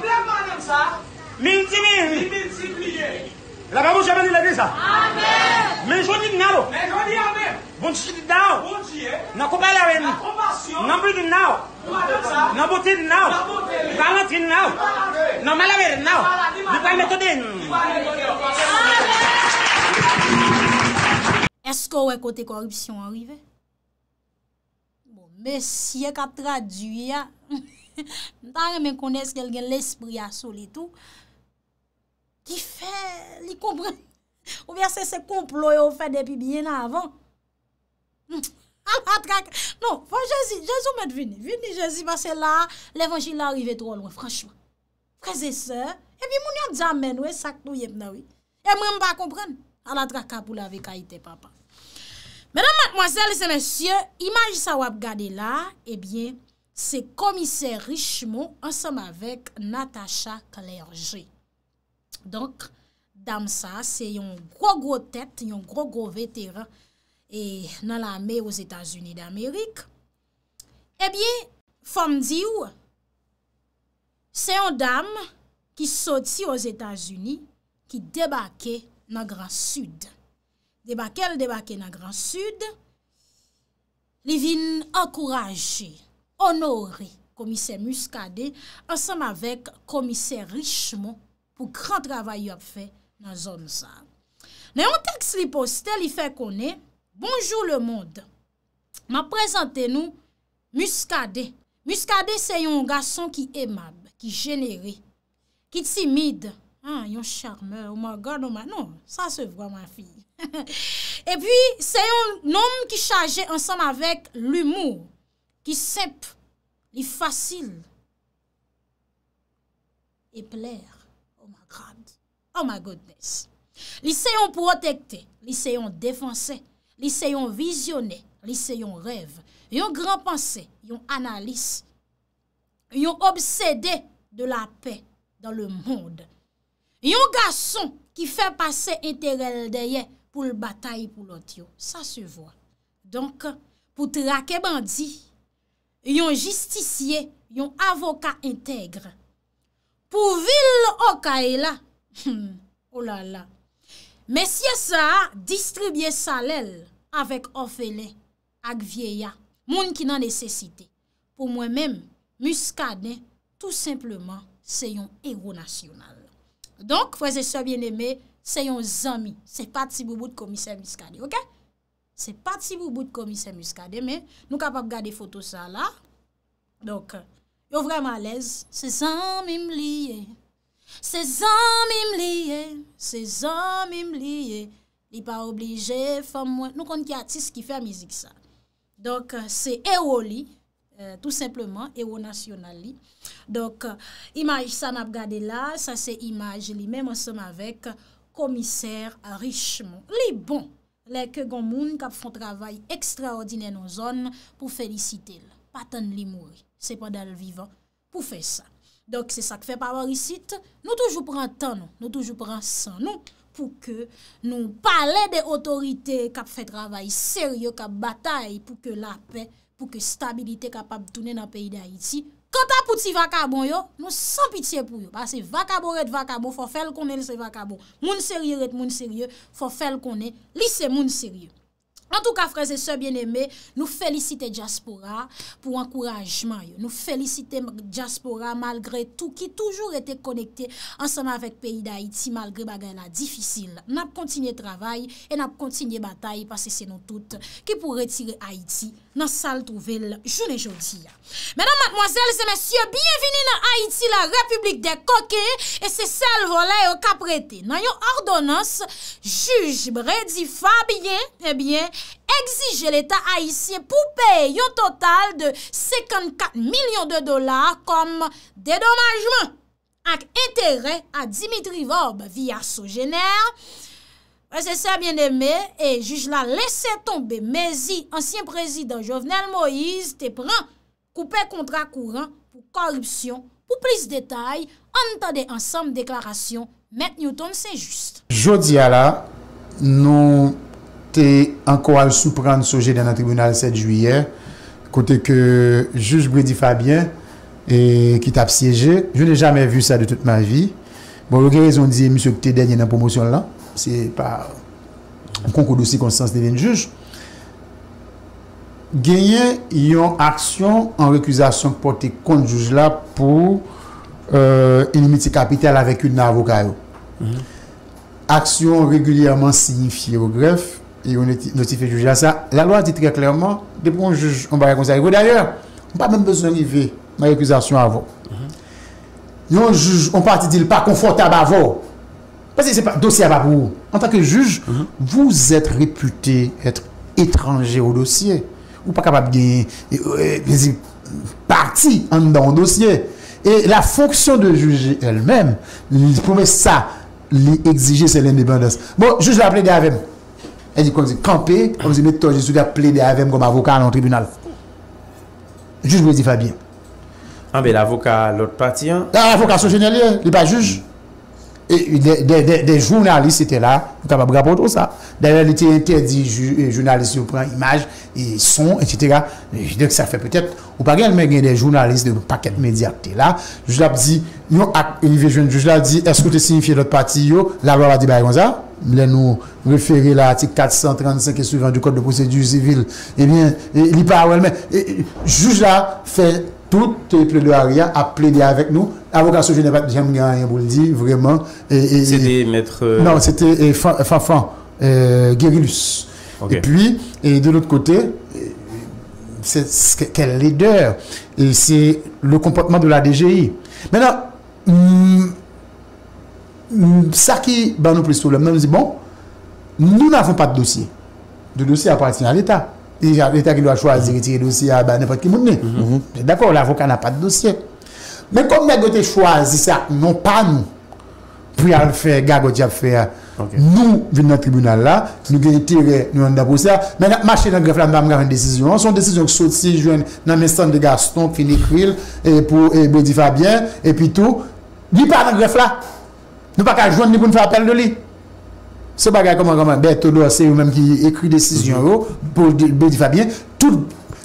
achèp mga anitre. Esk ou laughter mwen televise've sa proudiligo a karipen èkou ng цèv. Mesye ka traduy ya, nare men konez kel gen l'espri a sou li tou, ki fe li kompren, ou bya se se komplo yo fe depi biye nan avan. An la trak, non, fwa Jezi, Jezi ou men vini, vini Jezi, fwa se la, l'Evangile a rive tro lwen, franjman, prese se, epi moun yon djam men we sak tou yem nan we, epi mwen mba kompren, an la trak ka pou la vek a ite papa. Madame, mademoiselles et messieurs, imagi sa wap gade la, ebyen, eh se komise richement ansam avek Natacha Klerje. Donk, dam sa, se yon gro gro tet, yon gro gro veteran, e eh, nan la mey os Etats-Unis d'Amerik, ebyen, eh fom di ou, se yon dam ki soti os Etats-Unis ki debake nan gran sud. Debakel, debake nan Gran Sud, li vin akouraje, onore, komise Muskade, ansanm avek komise Richemont pou kran travay yo ap fe nan zon zan. Ne yon teks li poste li fe konen, bonjou le mond, ma prezante nou Muskade. Muskade se yon gason ki emab, ki jenere, ki timide. Ah, yon charme, oh ma god, oh non, ma non, sa se vwa, ma fi. E pi, se yon nom ki chaje ansan avèk l'humour ki semp, li fasil, e plèr, oh ma god, oh ma godness. Li se yon protekte, li se yon defanse, li se yon vizyone, li se yon rêve, li yon gran panse, li yon analise, li yon obsède de la pe dans le monde. Yon gason ki fè pase enterelle deye pou l'bataille pou l'Otio, sa se vwa. Donk, pou trake bandi, yon justisye, yon avoka entegre, pou vil l'Okaela, hmm, ou oh lala, mesye sa distribye salel avèk ofele ak vieya, moun ki nan nesesite. Pou mwen men, muskade, tout simplement, se yon ego nasyonal. Donk, fwese sebyen eme, se yon zami. Se pati bou bout komise muskade, ok? Se pati bou bout komise muskade, men, nou kapap gade foto sa la. Donk, yo vreman lez. Se zami m liye, se zami m liye, se zami m liye, li pa oblije fam mwen. Nou kon ki atis ki fe mizik sa. Donk, se e woli. Euh, tout sepleman, e wou nasyonali. Dok, imaj sa map gade la, sa se imaj li, mèm ansem avèk, komiser Richemont. Li bon, le ke gomoun kap fon travay ekstraordinè nou zon pou felisite li. Patan li mouri. Se pa dal vivan pou fe sa. Dok se sa ke fe pavarisite, nou toujou pran tan nou, nou toujou pran san nou, pou ke nou pale de otorite kap fe travay sèryo, kap batay pou ke lape pou ke stabilite kapap toune na peyi de Haiti. Kota pouti vakabon yo, nou san pitiye pou yo. Basi vakabon et vakabon, fò fèl konen se vakabon. Moun serye et moun serye, fò fèl konen. Li se moun serye. En tout ka, frères et sœurs bien-aimés, nou félicite Djaspora pou ankourajman yo. Nou félicite Djaspora malgré tout ki toujou rete konekte ansama avèk peyi d'Haïti malgré bagay la difisil. Nap kontinye travay et nap kontinye batay pasè se non tout ki pou retire Haïti nan sal trouvel joun et joudi. Menan matmoazèles et messieurs, bienveni nan Haïti la Republik de Koke et se sel volè yo kap rete. Nan yon ordonnance, juj Bredi Fabien, ebyen, eh exige l'Etat haïsien pou pay yo total de 54 milyon de dolar konm dedomajman ak entere a Dimitri Vob via sou jener. Pese se a bien eme, e juj la lese tombe mezi ansyen prezident Jovenel Moïse te pran koupe kontra kouran pou korupsyon pou plis detay an tade ansam deklarasyon, met Newton se just. Jodi a la, nou... te anko al soupran souje den nan tribunal 7 juyè kote ke juj Bredi Fabien e, ki tap siyeje je ne jame vu sa de tout ma vi bon, lo genye zon diye, miso ki te denye nan promosyon la, se pa konkou dosi konsistans devine juj genye yon aksyon an rekwizasyon ki pote kont juj la pou inimiti kapitel avekoun nan vokal aksyon regulyaman signifiye o gref et on est notifié de à ça. La loi dit très clairement, depuis qu'on juge, on va Vous D'ailleurs, on n'a pas même besoin d'arriver dans l'accusation avant. Mm -hmm. juge, on partit dit pas confortable avant. Parce que c'est pas dossier à vous. En tant que juge, mhm. vous êtes réputé être étranger au dossier. Ou pas capable de gagner euh, partie en dans le dossier. Et la fonction de juger elle-même, pour ça, l'exiger, c'est l'indépendance. Bon, juge l'a appelé E di kon zi kampe, kon zi met toj, jisou da ple de avèm kom avoka an an tribunal. Jouj mwen zi Fabien. An be, l'avoka l'ot pati an? Nan, l'avoka sou jenelè, li pa jouj. E, de, de, de, de jounalist etè la, mwen ta pa bè grap an to sa. Da lè, li te, te, di, jounalist, yo prè an imaj, e son, etitè la. Je dèk sa fè pè tèt. Ou pa gen, men gen de jounalist, de pakèt mediatè la, jouj la pdi, yon ak, yon vejwen jouj la di, eskou te les nous référer l'article 435 et suivant du Code de procédure civile, eh bien, eh, il parle, mais eh, eh, juge là fait tout plaidoyer à plaider avec nous. Avocat je n'ai pas rien vous le dire, vraiment. C'était maître. Euh, non, c'était Fafan euh, Guérilus. Et puis, et de l'autre côté, c'est quel leader Et c'est le comportement de la DGI. Maintenant, hmm, sa ki ban nou presi soulem, nan mwen zi bon nou nan foun pat dosye de dosye aparatin an l'Etat l'Etat ki lwa chwazi, ki tire dosye a ban nepot ki moun ne, d'akor la avoka nan pat dosye men kon men gote chwazi sa, non pan pou yon fè, gagot yon fè nou vin nan tribunal la ki nou gote tire, nou an dapousa men mwache nan gref la, nan mwen gane en desisyon son desisyon souci jwen nan men san de gaston fini kril, e pou e bedi Fabien, e pi tou li pa nan gref la Nou pa ka jwant ni pou nou fè apel do li. Se bagay koman koman. Be, todo ase ou menm ki ekri desisyon mm-hmm. ou. Oh, Bo di Fabien.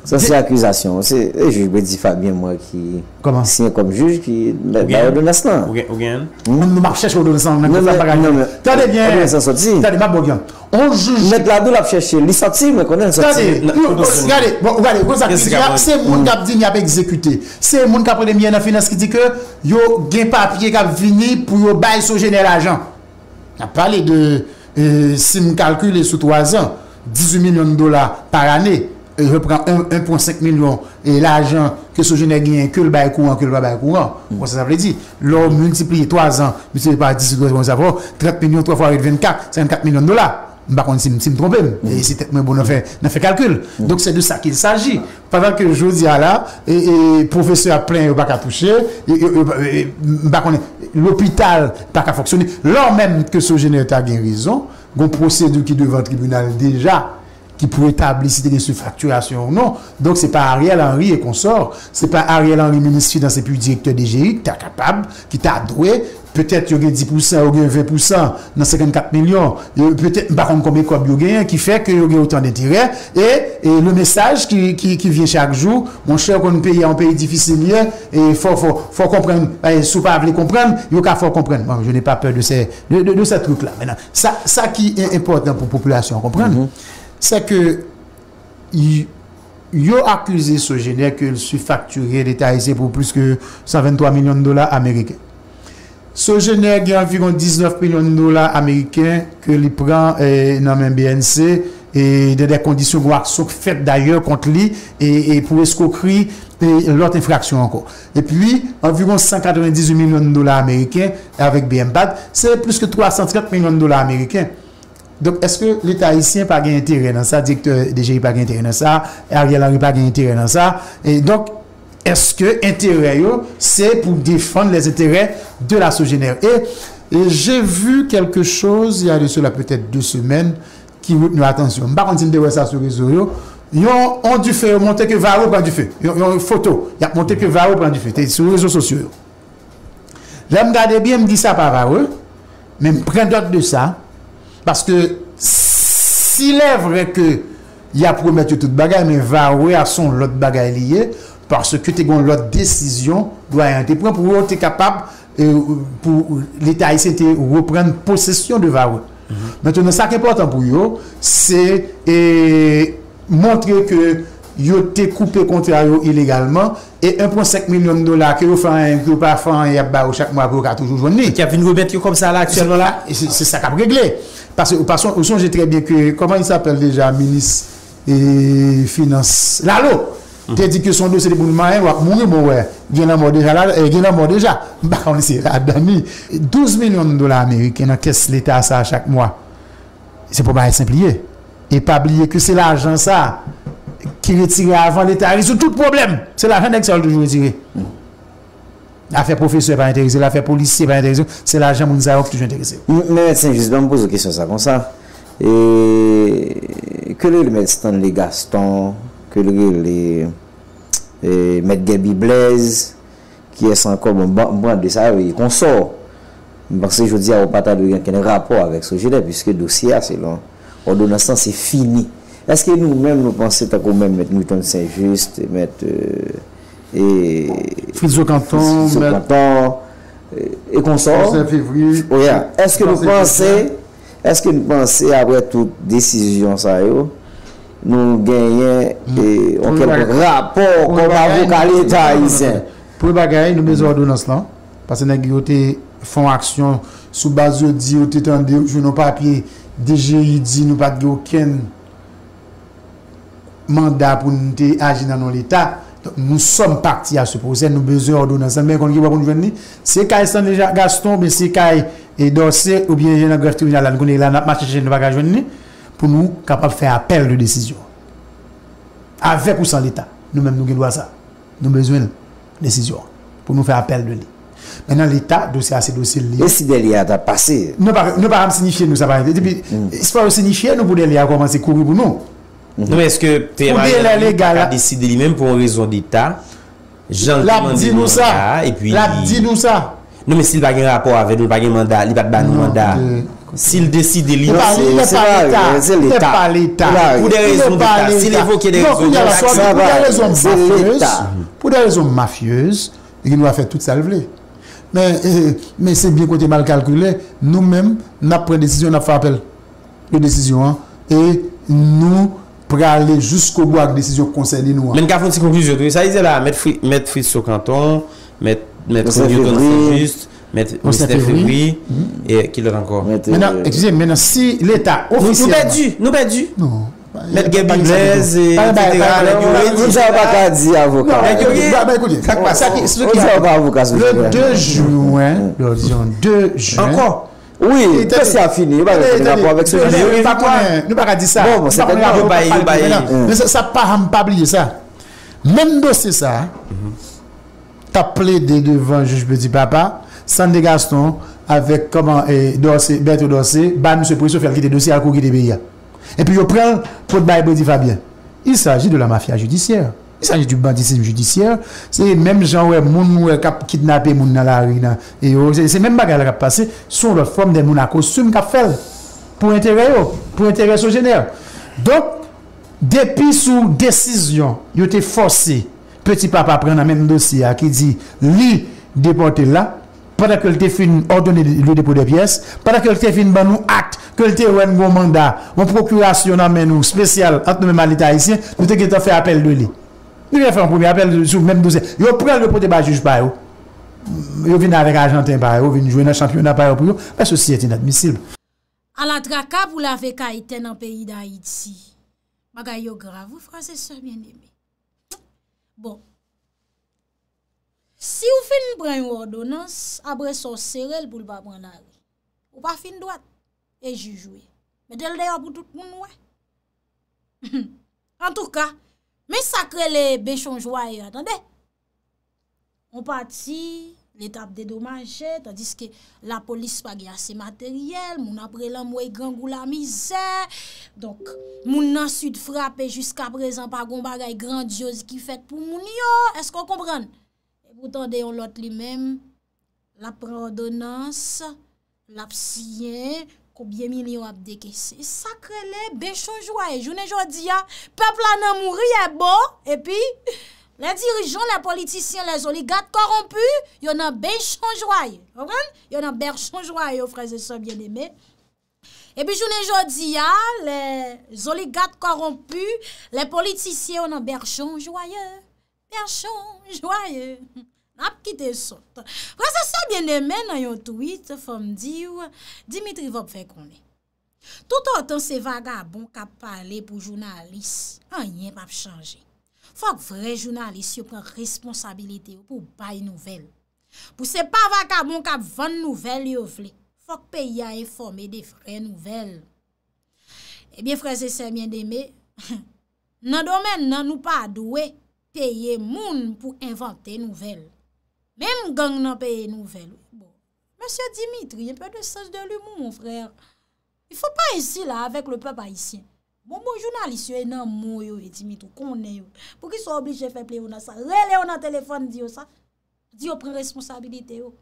San se akwizasyon. Se jujbe di Fabien mwen ki siye kom juj ki mwen ap donas nan. O gen? Mwen ap chèche kon donas nan. Mwen ap chèche kon donas nan. Tade mwen. Tade mwen. Mwen ap chèche. Li soti mwen konon soti. Tade. Gade. Gade. Gade. Se moun kap di mwen ap ekzekute. Se moun kap prene mwen ap finas ki di ke yo gen papye kap vini pou yo baye sou jener ajan. A pale de euh, si mwen kalkule sou 3 an 18 milyon dola par ane. repren 1.5 milyon l'ajan ke sou jenè gwen kül bay kouan, kül bay bay kouan. Lò, multiplié 3 an, 30 milyon, 3 fois 8, 24, 54 milyon dola. Mbakon, si mtrompèm, nan fè kalkül. Donk, se de sa ki s'agi. Faval ke jodi ala, profeseur apren, l'opital tak a foksyoné. Lò mèm ke sou jenè gwen gwen rizon, gwen prosedu ki devan tribunal deja, ki pou etablisite de soufakturasyon ou non. Donk se pa Ariel Henry e konsor, se pa Ariel Henry menesfi dan sepil direktor de G.I. ki ta kapab, ki ta adwe, petet yon gen 10% ou gen 20% nan 54 milyon, petet bakan komekob yon gen, ki fek yon gen otan de dirè, e le mesaj ki vye chak jou, moun chèr kon nou peye, yon peye difisil miè, e fòr fòr, fòr kompren, e sou pa vle kompren, yon ka fòr kompren, moun, jenè pa pèr de se, de se trouk la menan. Sa ki importan pou populasyon se ke yo akuse sou jener ke sou fakture detayize pou plus ke 123 milyon dola Amerike sou jener gen environ 19 milyon dola Amerike ke li pran nan men BNC e de eh, de kondisyon wak sou fet dayor kont li e pou esko kri lote infraksyon anko e pi environ 191 milyon dola Amerike avek BNPAD se plus ke 308 milyon dola Amerike Donk, eske l'Etaïsien pa gen intere nan sa? Dikte DJI pa gen intere nan sa? Arielan li pa gen intere nan sa? E donk, eske intere yo? Se pou difonde les intere de la soujene. E jè vu kelke chose yade sou la petèd 2 semen ki wout nou atensyon. Mbak an tin dewe sa sou rezo yo. Yon an du fe, yon mante ke varou pa an du fe. Yon foto, yon mante ke varou pa an du fe. Te sou rezo sou sou yo. Lè m gade bi, m di sa pa varou. Mèm pren dot de sa. Mwen m gade bi, m di sa pa varou. Paske si levre ke ya pou mette tout bagay men vawe a son lot bagay liye paske kete gon lot desisyon do a yon te pren pou yo te kapap euh, pou l'Etat yon te repren possession de vawe. Mwen ton sa kepote an pou yo se e montre ke yo te koupe kontra yo ilegalman e 1.5 milyon dola ki yo fanyen, ki yo pa fanyen ya ba ou chak mwa broka toujou jouni e ki ap vini vobet yo kom sa la se sak mm. ap regle koman yi sapele deja minis lalo genan mwa deja 12 milyon dola amerike nan kes leta sa chak mwa se pou ba esimpliye e pa pliye ki se la ajan sa ki re tirè avan l'état. Rizou tout problem. Se la janèk sa ou l'jou re tirè. Afè professeur pa interese. Afè policier pa interese. Se la jan moun zayok toujou interese. Mè mèd sè jisbe, mè mè pose ou kèsyon sa kon sa. Kè lè lè mèd Stan Légaston, kè lè lè mèd Gaby Blaise, ki es an kon mwen bon, bwande sa, kon sor. Mè bwansè joudia wopata dwe gen kè nè rapor avèk sou jine, pwiske dosya se lè. Ou do nansan se fini. Eske nou mèm nou panse ta kou mèm mèt Nuiton Saint-Just, mèt euh, e, Frisou Canton Frisou Canton Ekonsor e oh, Eske nou panse Eske nou panse avè tout Desisyon sa yo Nou genyen Onke hmm. rapor Pou e bagay, nou bezor do nan slan Pase nèk yo te fon aksyon Sou baz yo di yo te tende Jounon pa ki Deje yi di nou pati yo ken mandat pou nou te aji nan nou l'Etat nou som pakti a se pose nou beze ordo nan san se kaj san le gaston se kaj e dosye pou nou kapap fe apel de desisyon avèk ou san l'Etat nou mèm nou gilwa sa nou bezwen desisyon pou nou fe apel de li menan l'Etat dosye a se dosye li ne param sinifye nou sa param se param sinifye nou pou de li a komanse koubi pou nou Mhm. nou men eske P.M. a deside li men pou an rezon d'Etat jantiman di nou sa nou men si li pa gen rapor ave li pa gen mandat si li deside li si li pa l'Etat pou den rezon d'Etat pou den rezon veyeuse pou den rezon mafyeuse yi nou a fe tout salve men se bien kote mal kalkule nou men nap pre desisyon nap fa apel le desisyon e nou pou gale jouskou bo ak desisyon konseli nou an. Men gafoun sik mou kouzou. Sa yi zela, met Frisou Kanton, met M.F.F.F. Met M.F.F.F. Et kilot an kon. Men an, si l'Etat ofisyon... Nou bet du. Met G.B.L. Non, nan, nan, nan. Nan, nan, nan, nan. Non, nan, nan, nan. Le 2 Jouè, le 2 Jouè, Oui, peut-ce y a fini? Y pa konen, y pa konen Y pa konen, y pa konen Mèm dosi sa Ta ple bon, bon, de devant Juge petit papa Sande Gaston Avet koman bete dosi Ban mse Pouissou fèl ki te dosi al kou ki te beya E pi yo pren Fote Baye Boudi Fabien Y sa agi de la mafya judisyen Sanje du bandisim judisyen Se menm janwe moun nou e kap Kitnape moun nan la ri nan Se oh, menm bagal rap pase Sou reforme de moun akosoum kap fel Pou entere yo, oh, pou entere sou jener Dok, depi sou Desisyon, yo te force Peti papa pren nan men dosya Ki di, li depote la Padak yo te fin ordone Lo depo de piyes, padak yo te fin Ban nou akte, kalte wen gwo manda Mon prokuras yon nan men nou spesyal Ante menman lita isyen, nou te ke ta fe apel do li Ni ven fèm pou mi apèl sou mèm 12è. Yo prèl yo pote ba juj bayou. Yo vin avèk a agentèm bayou, vin jouen a champion apayou pou yo, mè sou si etin admisib. A la draka pou la vèk a itè nan peyi d'Haïti, baga yo gravou fransè sè mèmè. Bon. Si yo fin brèn yon ordonans, apre son sèrel pou l'ba brèn a yon. Ou pa fin dwat, e jujouè. Mè dèl dèy apoutout moun wè. En tout kè, Men sakre le bechon jwaye, attendè. On pati, l'etap de doman jè, tandis ke la polis pa ge yase materyel, moun apre lan mwe yi gran gou la mizè. Donk, moun nan sud frape jiska prezan pa gomba gaye grandyozi ki fèt pou moun yo. Esk kon kompran? Moun tende yon lot li mem, la preodonans, la psiyen, Koubyen mi li yo ap dekese? Sakre le, bèchon jwaye, jounen jodi ya, pepla nan mouri e bo, e pi, le dirijon, le politisyen, le zoligat korompu, yonan bèchon jwaye, yonan bèchon jwaye, yo fraze sa, bien eme. E pi, jounen jodi ya, le zoligat korompu, le politisyen, yonan bèchon jwaye, bèchon jwaye. ap kite sot. Frase se bien demè nan yon tweet, fòm diw, Dimitri vop fè konè. Tout an ton se vagabon kap pale pou jounalist, an yè pap chanje. Fòk vre jounalist yo pren responsabilite pou bay nouvel. Pou se pa vagabon kap van nouvel yo vle, fòk pe ya informe de vre nouvel. Ebyen eh frase se bien demè, nan domè nan nou pa adouè, peye moun pou inventè nouvel. Mèm gang nan peye nouvel, bon. Mèsyè Dimitri, yèn pe de sej de li moun, moun frèr. Y fò pa isi la, avèk le pèp a isi. Bon, bon, jounalisi yo enan moun yo, Dimitri, konen yo. Pou ki sou oblijè fè ple yo nan sa, relè yo nan telefon diyo sa. Di yo pren responsabilite yo.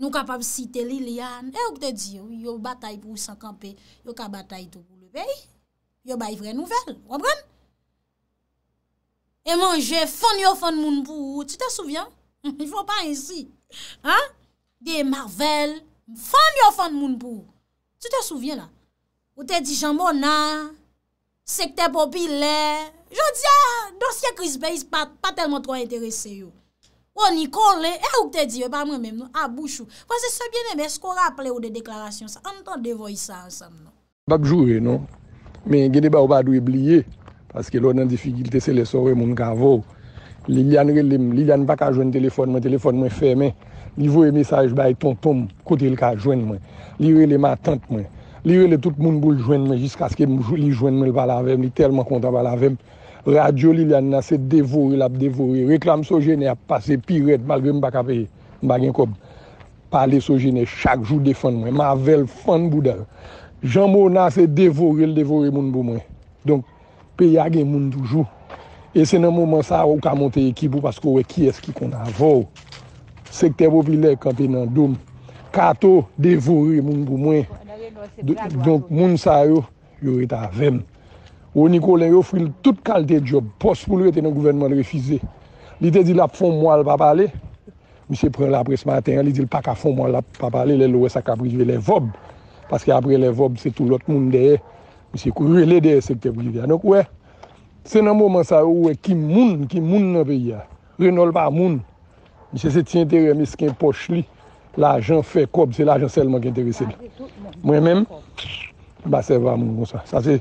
Nou kapav site li liyan. E ou k te di yo, yo batay pou sankanpe, yo ka batay tou moun. Ve yi, yo bay vre nouvel, wabran? E moun, jè fon yo fon moun pou, ti te souvyan? Nifon pa ensi. De marvel, fande yo fande moun pou. Tu te souvye la? Ou te di jambon nan, sekte popile. Jodi a, ah, dosye krisbe, is pa telman tro interese yo. Ou oh, ni kon le, e eh, eh, ou te di, e pa mwen men nou, a bouchou. Fase se biene be, sko raple ou de deklarasyon sa, an ton devoy sa ansam nou. Bap jure nou, men gede ba ou badou e bliye, paske lò nan difigilte se lesore moun kan vou. Li li an bak a jwen telefon mwen, telefon mwen fè men, li vwe mesaj baye ton ton kote li ka jwen mwen. Li li an ma tante mwen, li li an tout moun bou jwen mwen jiska skè li jwen mwen l balavem, li telman konta balavem. Radyo li li an nas se devore l ap devore, reklam soje ne ap pase piret malgrè m baka peye m bagen kob. Pale soje ne chak jou defon mwen, ma vel fan boudar. Jan moun nas se devore l devore moun bou mwen, donk peyage moun toujou. E se nan moun Mansaro ou ka monte ekip ou pasko e wey ki eski kon avou. Sekte bo bilek an penan doum. Kato devou re moun pou mwen. Donk moun Mansaro yor etan ven. Ou niko len yofri l tout kalte job pos pou l reten nan gouvernement refize. Li te di la pou fon moun al papale. Mise pren la apres maten. Li di l pa ka fon moun al papale. Le lou es ak aprive le vob. Paske apre le vob se tout lot moun deye. Mise kou rele deye sekte bo vive. An nou kou wey. Se nan moun man sa wè, e ki moun, ki moun nan vè ya. Renol pa moun. Mise se tiye de remis ki en poch li. L'ajan fe kob, se l'ajan selman ki enterese bi. Mwen men, ba se va moun moun sa. Sa se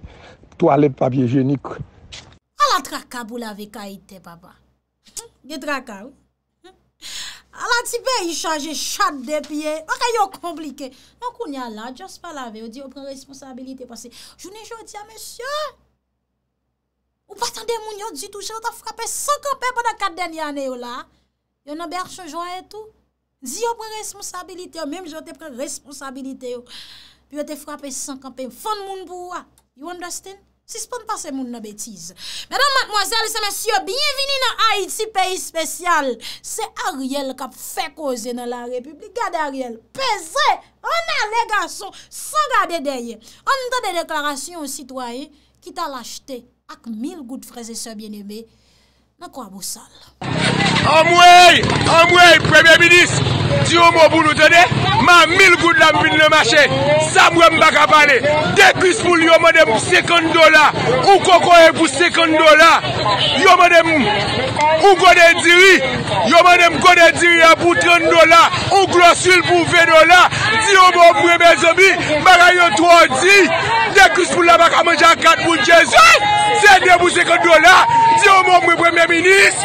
toalèp papye jenik. A la traka bou lave ka ite baba. Ge traka ou. A la ti be yi chanje chan de piye. A rayon komplike. Mwen koun ya la, jas pa lave. Ou di ou pren responsabilite. Jouni jodi ya monsiou. Ou patan de moun yo di touche ou ta frape 100 kampen pwada 4 denye ane yo la? Yo nan berche joan etou? Di yo pre responsabilite yo, mèm yo te pre responsabilite yo. Pi yo te frape 100 kampen, fon moun pouwa? You understand? Si se pon pasè moun nan betise. Mèdèm matmoazèl, se mèsyò, biyevini nan Haiti, peyi spèsyal. Se Ariel kap fè koze nan la Republikade Ariel. Pezè, anan lega son, san ga de deye. An nan de deklarasyon sitwaye ki ta lachte. ak mil gout freze sebyen e be, nan kwa mousal. An mwey, an mwey, premye minis, diyo moun pou nou tene, man mil gout la mvin le mache, sa mwen baka pane, dekis pou li yon mwenem sekond dola, yon koko e pou sekond dola, yon mwenem, yon mwenem kone diri, yon mwenem kone diri a pou tren dola, yon glosil pou ve dola, diyo moun mwenem zobi, maka yon tro di, dekis pou la baka manjan kat moun jez, yon mwenem, Senye pou sekon do la, diyo mwen mwen mwen menis.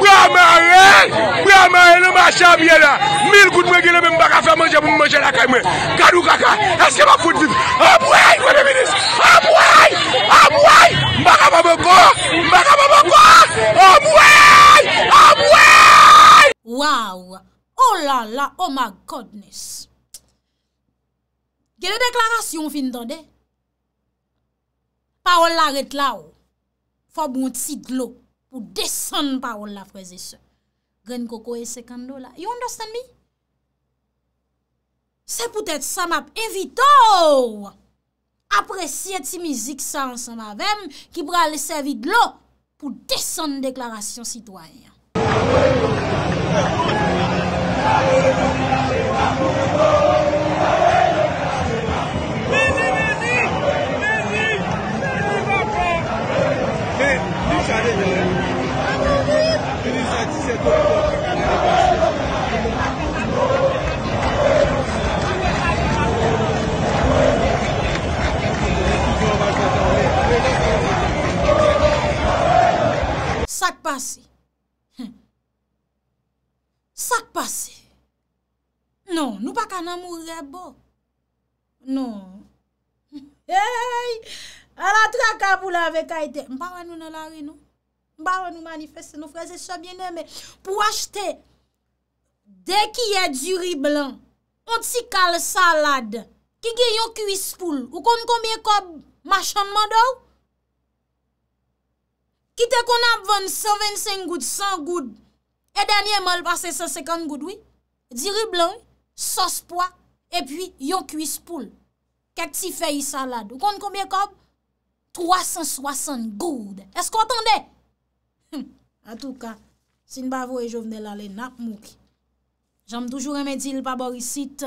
Brian mwen re, Brian mwen re, le ma chan mwen la. Mil kout mwen gen le mwen baka fè manje pou manje la kaj mwen. Kadou kaka, eske mwen foute vi? Abouye mwen menis, abouye, abouye. Mbaka mwen mwen kwa, mbaka mwen mwen kwa. Abouye, abouye. Wow, oh la la, oh my godness. Genè deklarasyon fin dande? Parol la ret la ou. Oh. Fwa bon ti glou. Po desan parol la freze se. Gren koko e sekando la. You understand me? Se pou tèt sa map evito. Apre si et si mizik sa ansa ma vem. Ki pral le servi glou. Po desan deklarasyon sitwayan. Apo nou. Sakpasi, sakpasi, non, nou nou baka nanmou rebo, nou, hei, ala tra kabou la ve kaite, mpa wè nou nan la re nou. Baro nou manifest nou fraze sa biene me. Pou achete, dek yè di ri blan, on ti kal salade, ki gen yon kuis poule, ou kon kon mye kob machanman do? Ki te kon ap ven 125 goud, 100 goud, e danyen mal pase 150 goud, oui? Di ri blan, sos pwa, e pi yon kuis poule. Kek ti fey salade, ou kon kon mye kob? 360 goud. Esko atende? An hmm. tou ka, sin bavou e jovnel ale nap mouki. Jam toujou remedil pa borisit.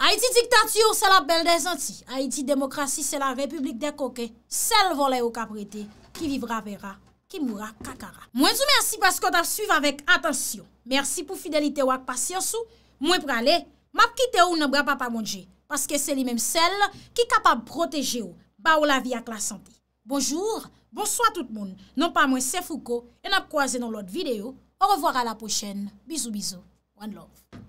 Haiti diktatiyou, se la bel de zanti. Haiti demokrasi, se la republik de koke. Sel vole ou ka prete. Ki vivra vera, ki moura kakara. Mwen tou mersi paske ta suyve avek atensyon. Mersi pou fidelite wak pasyansou. Mwen prale, map kite ou nan bra pa pa mounje. Paske se li menm sel ki kapab proteje ou. Ba ou la vi ak la sante. Bonjour! Bonsoy tout moun, nan pa mwen Sefouko, en ap kwa ze nan lot videyo, ou revoar a la pochen, bizou bizou, one love.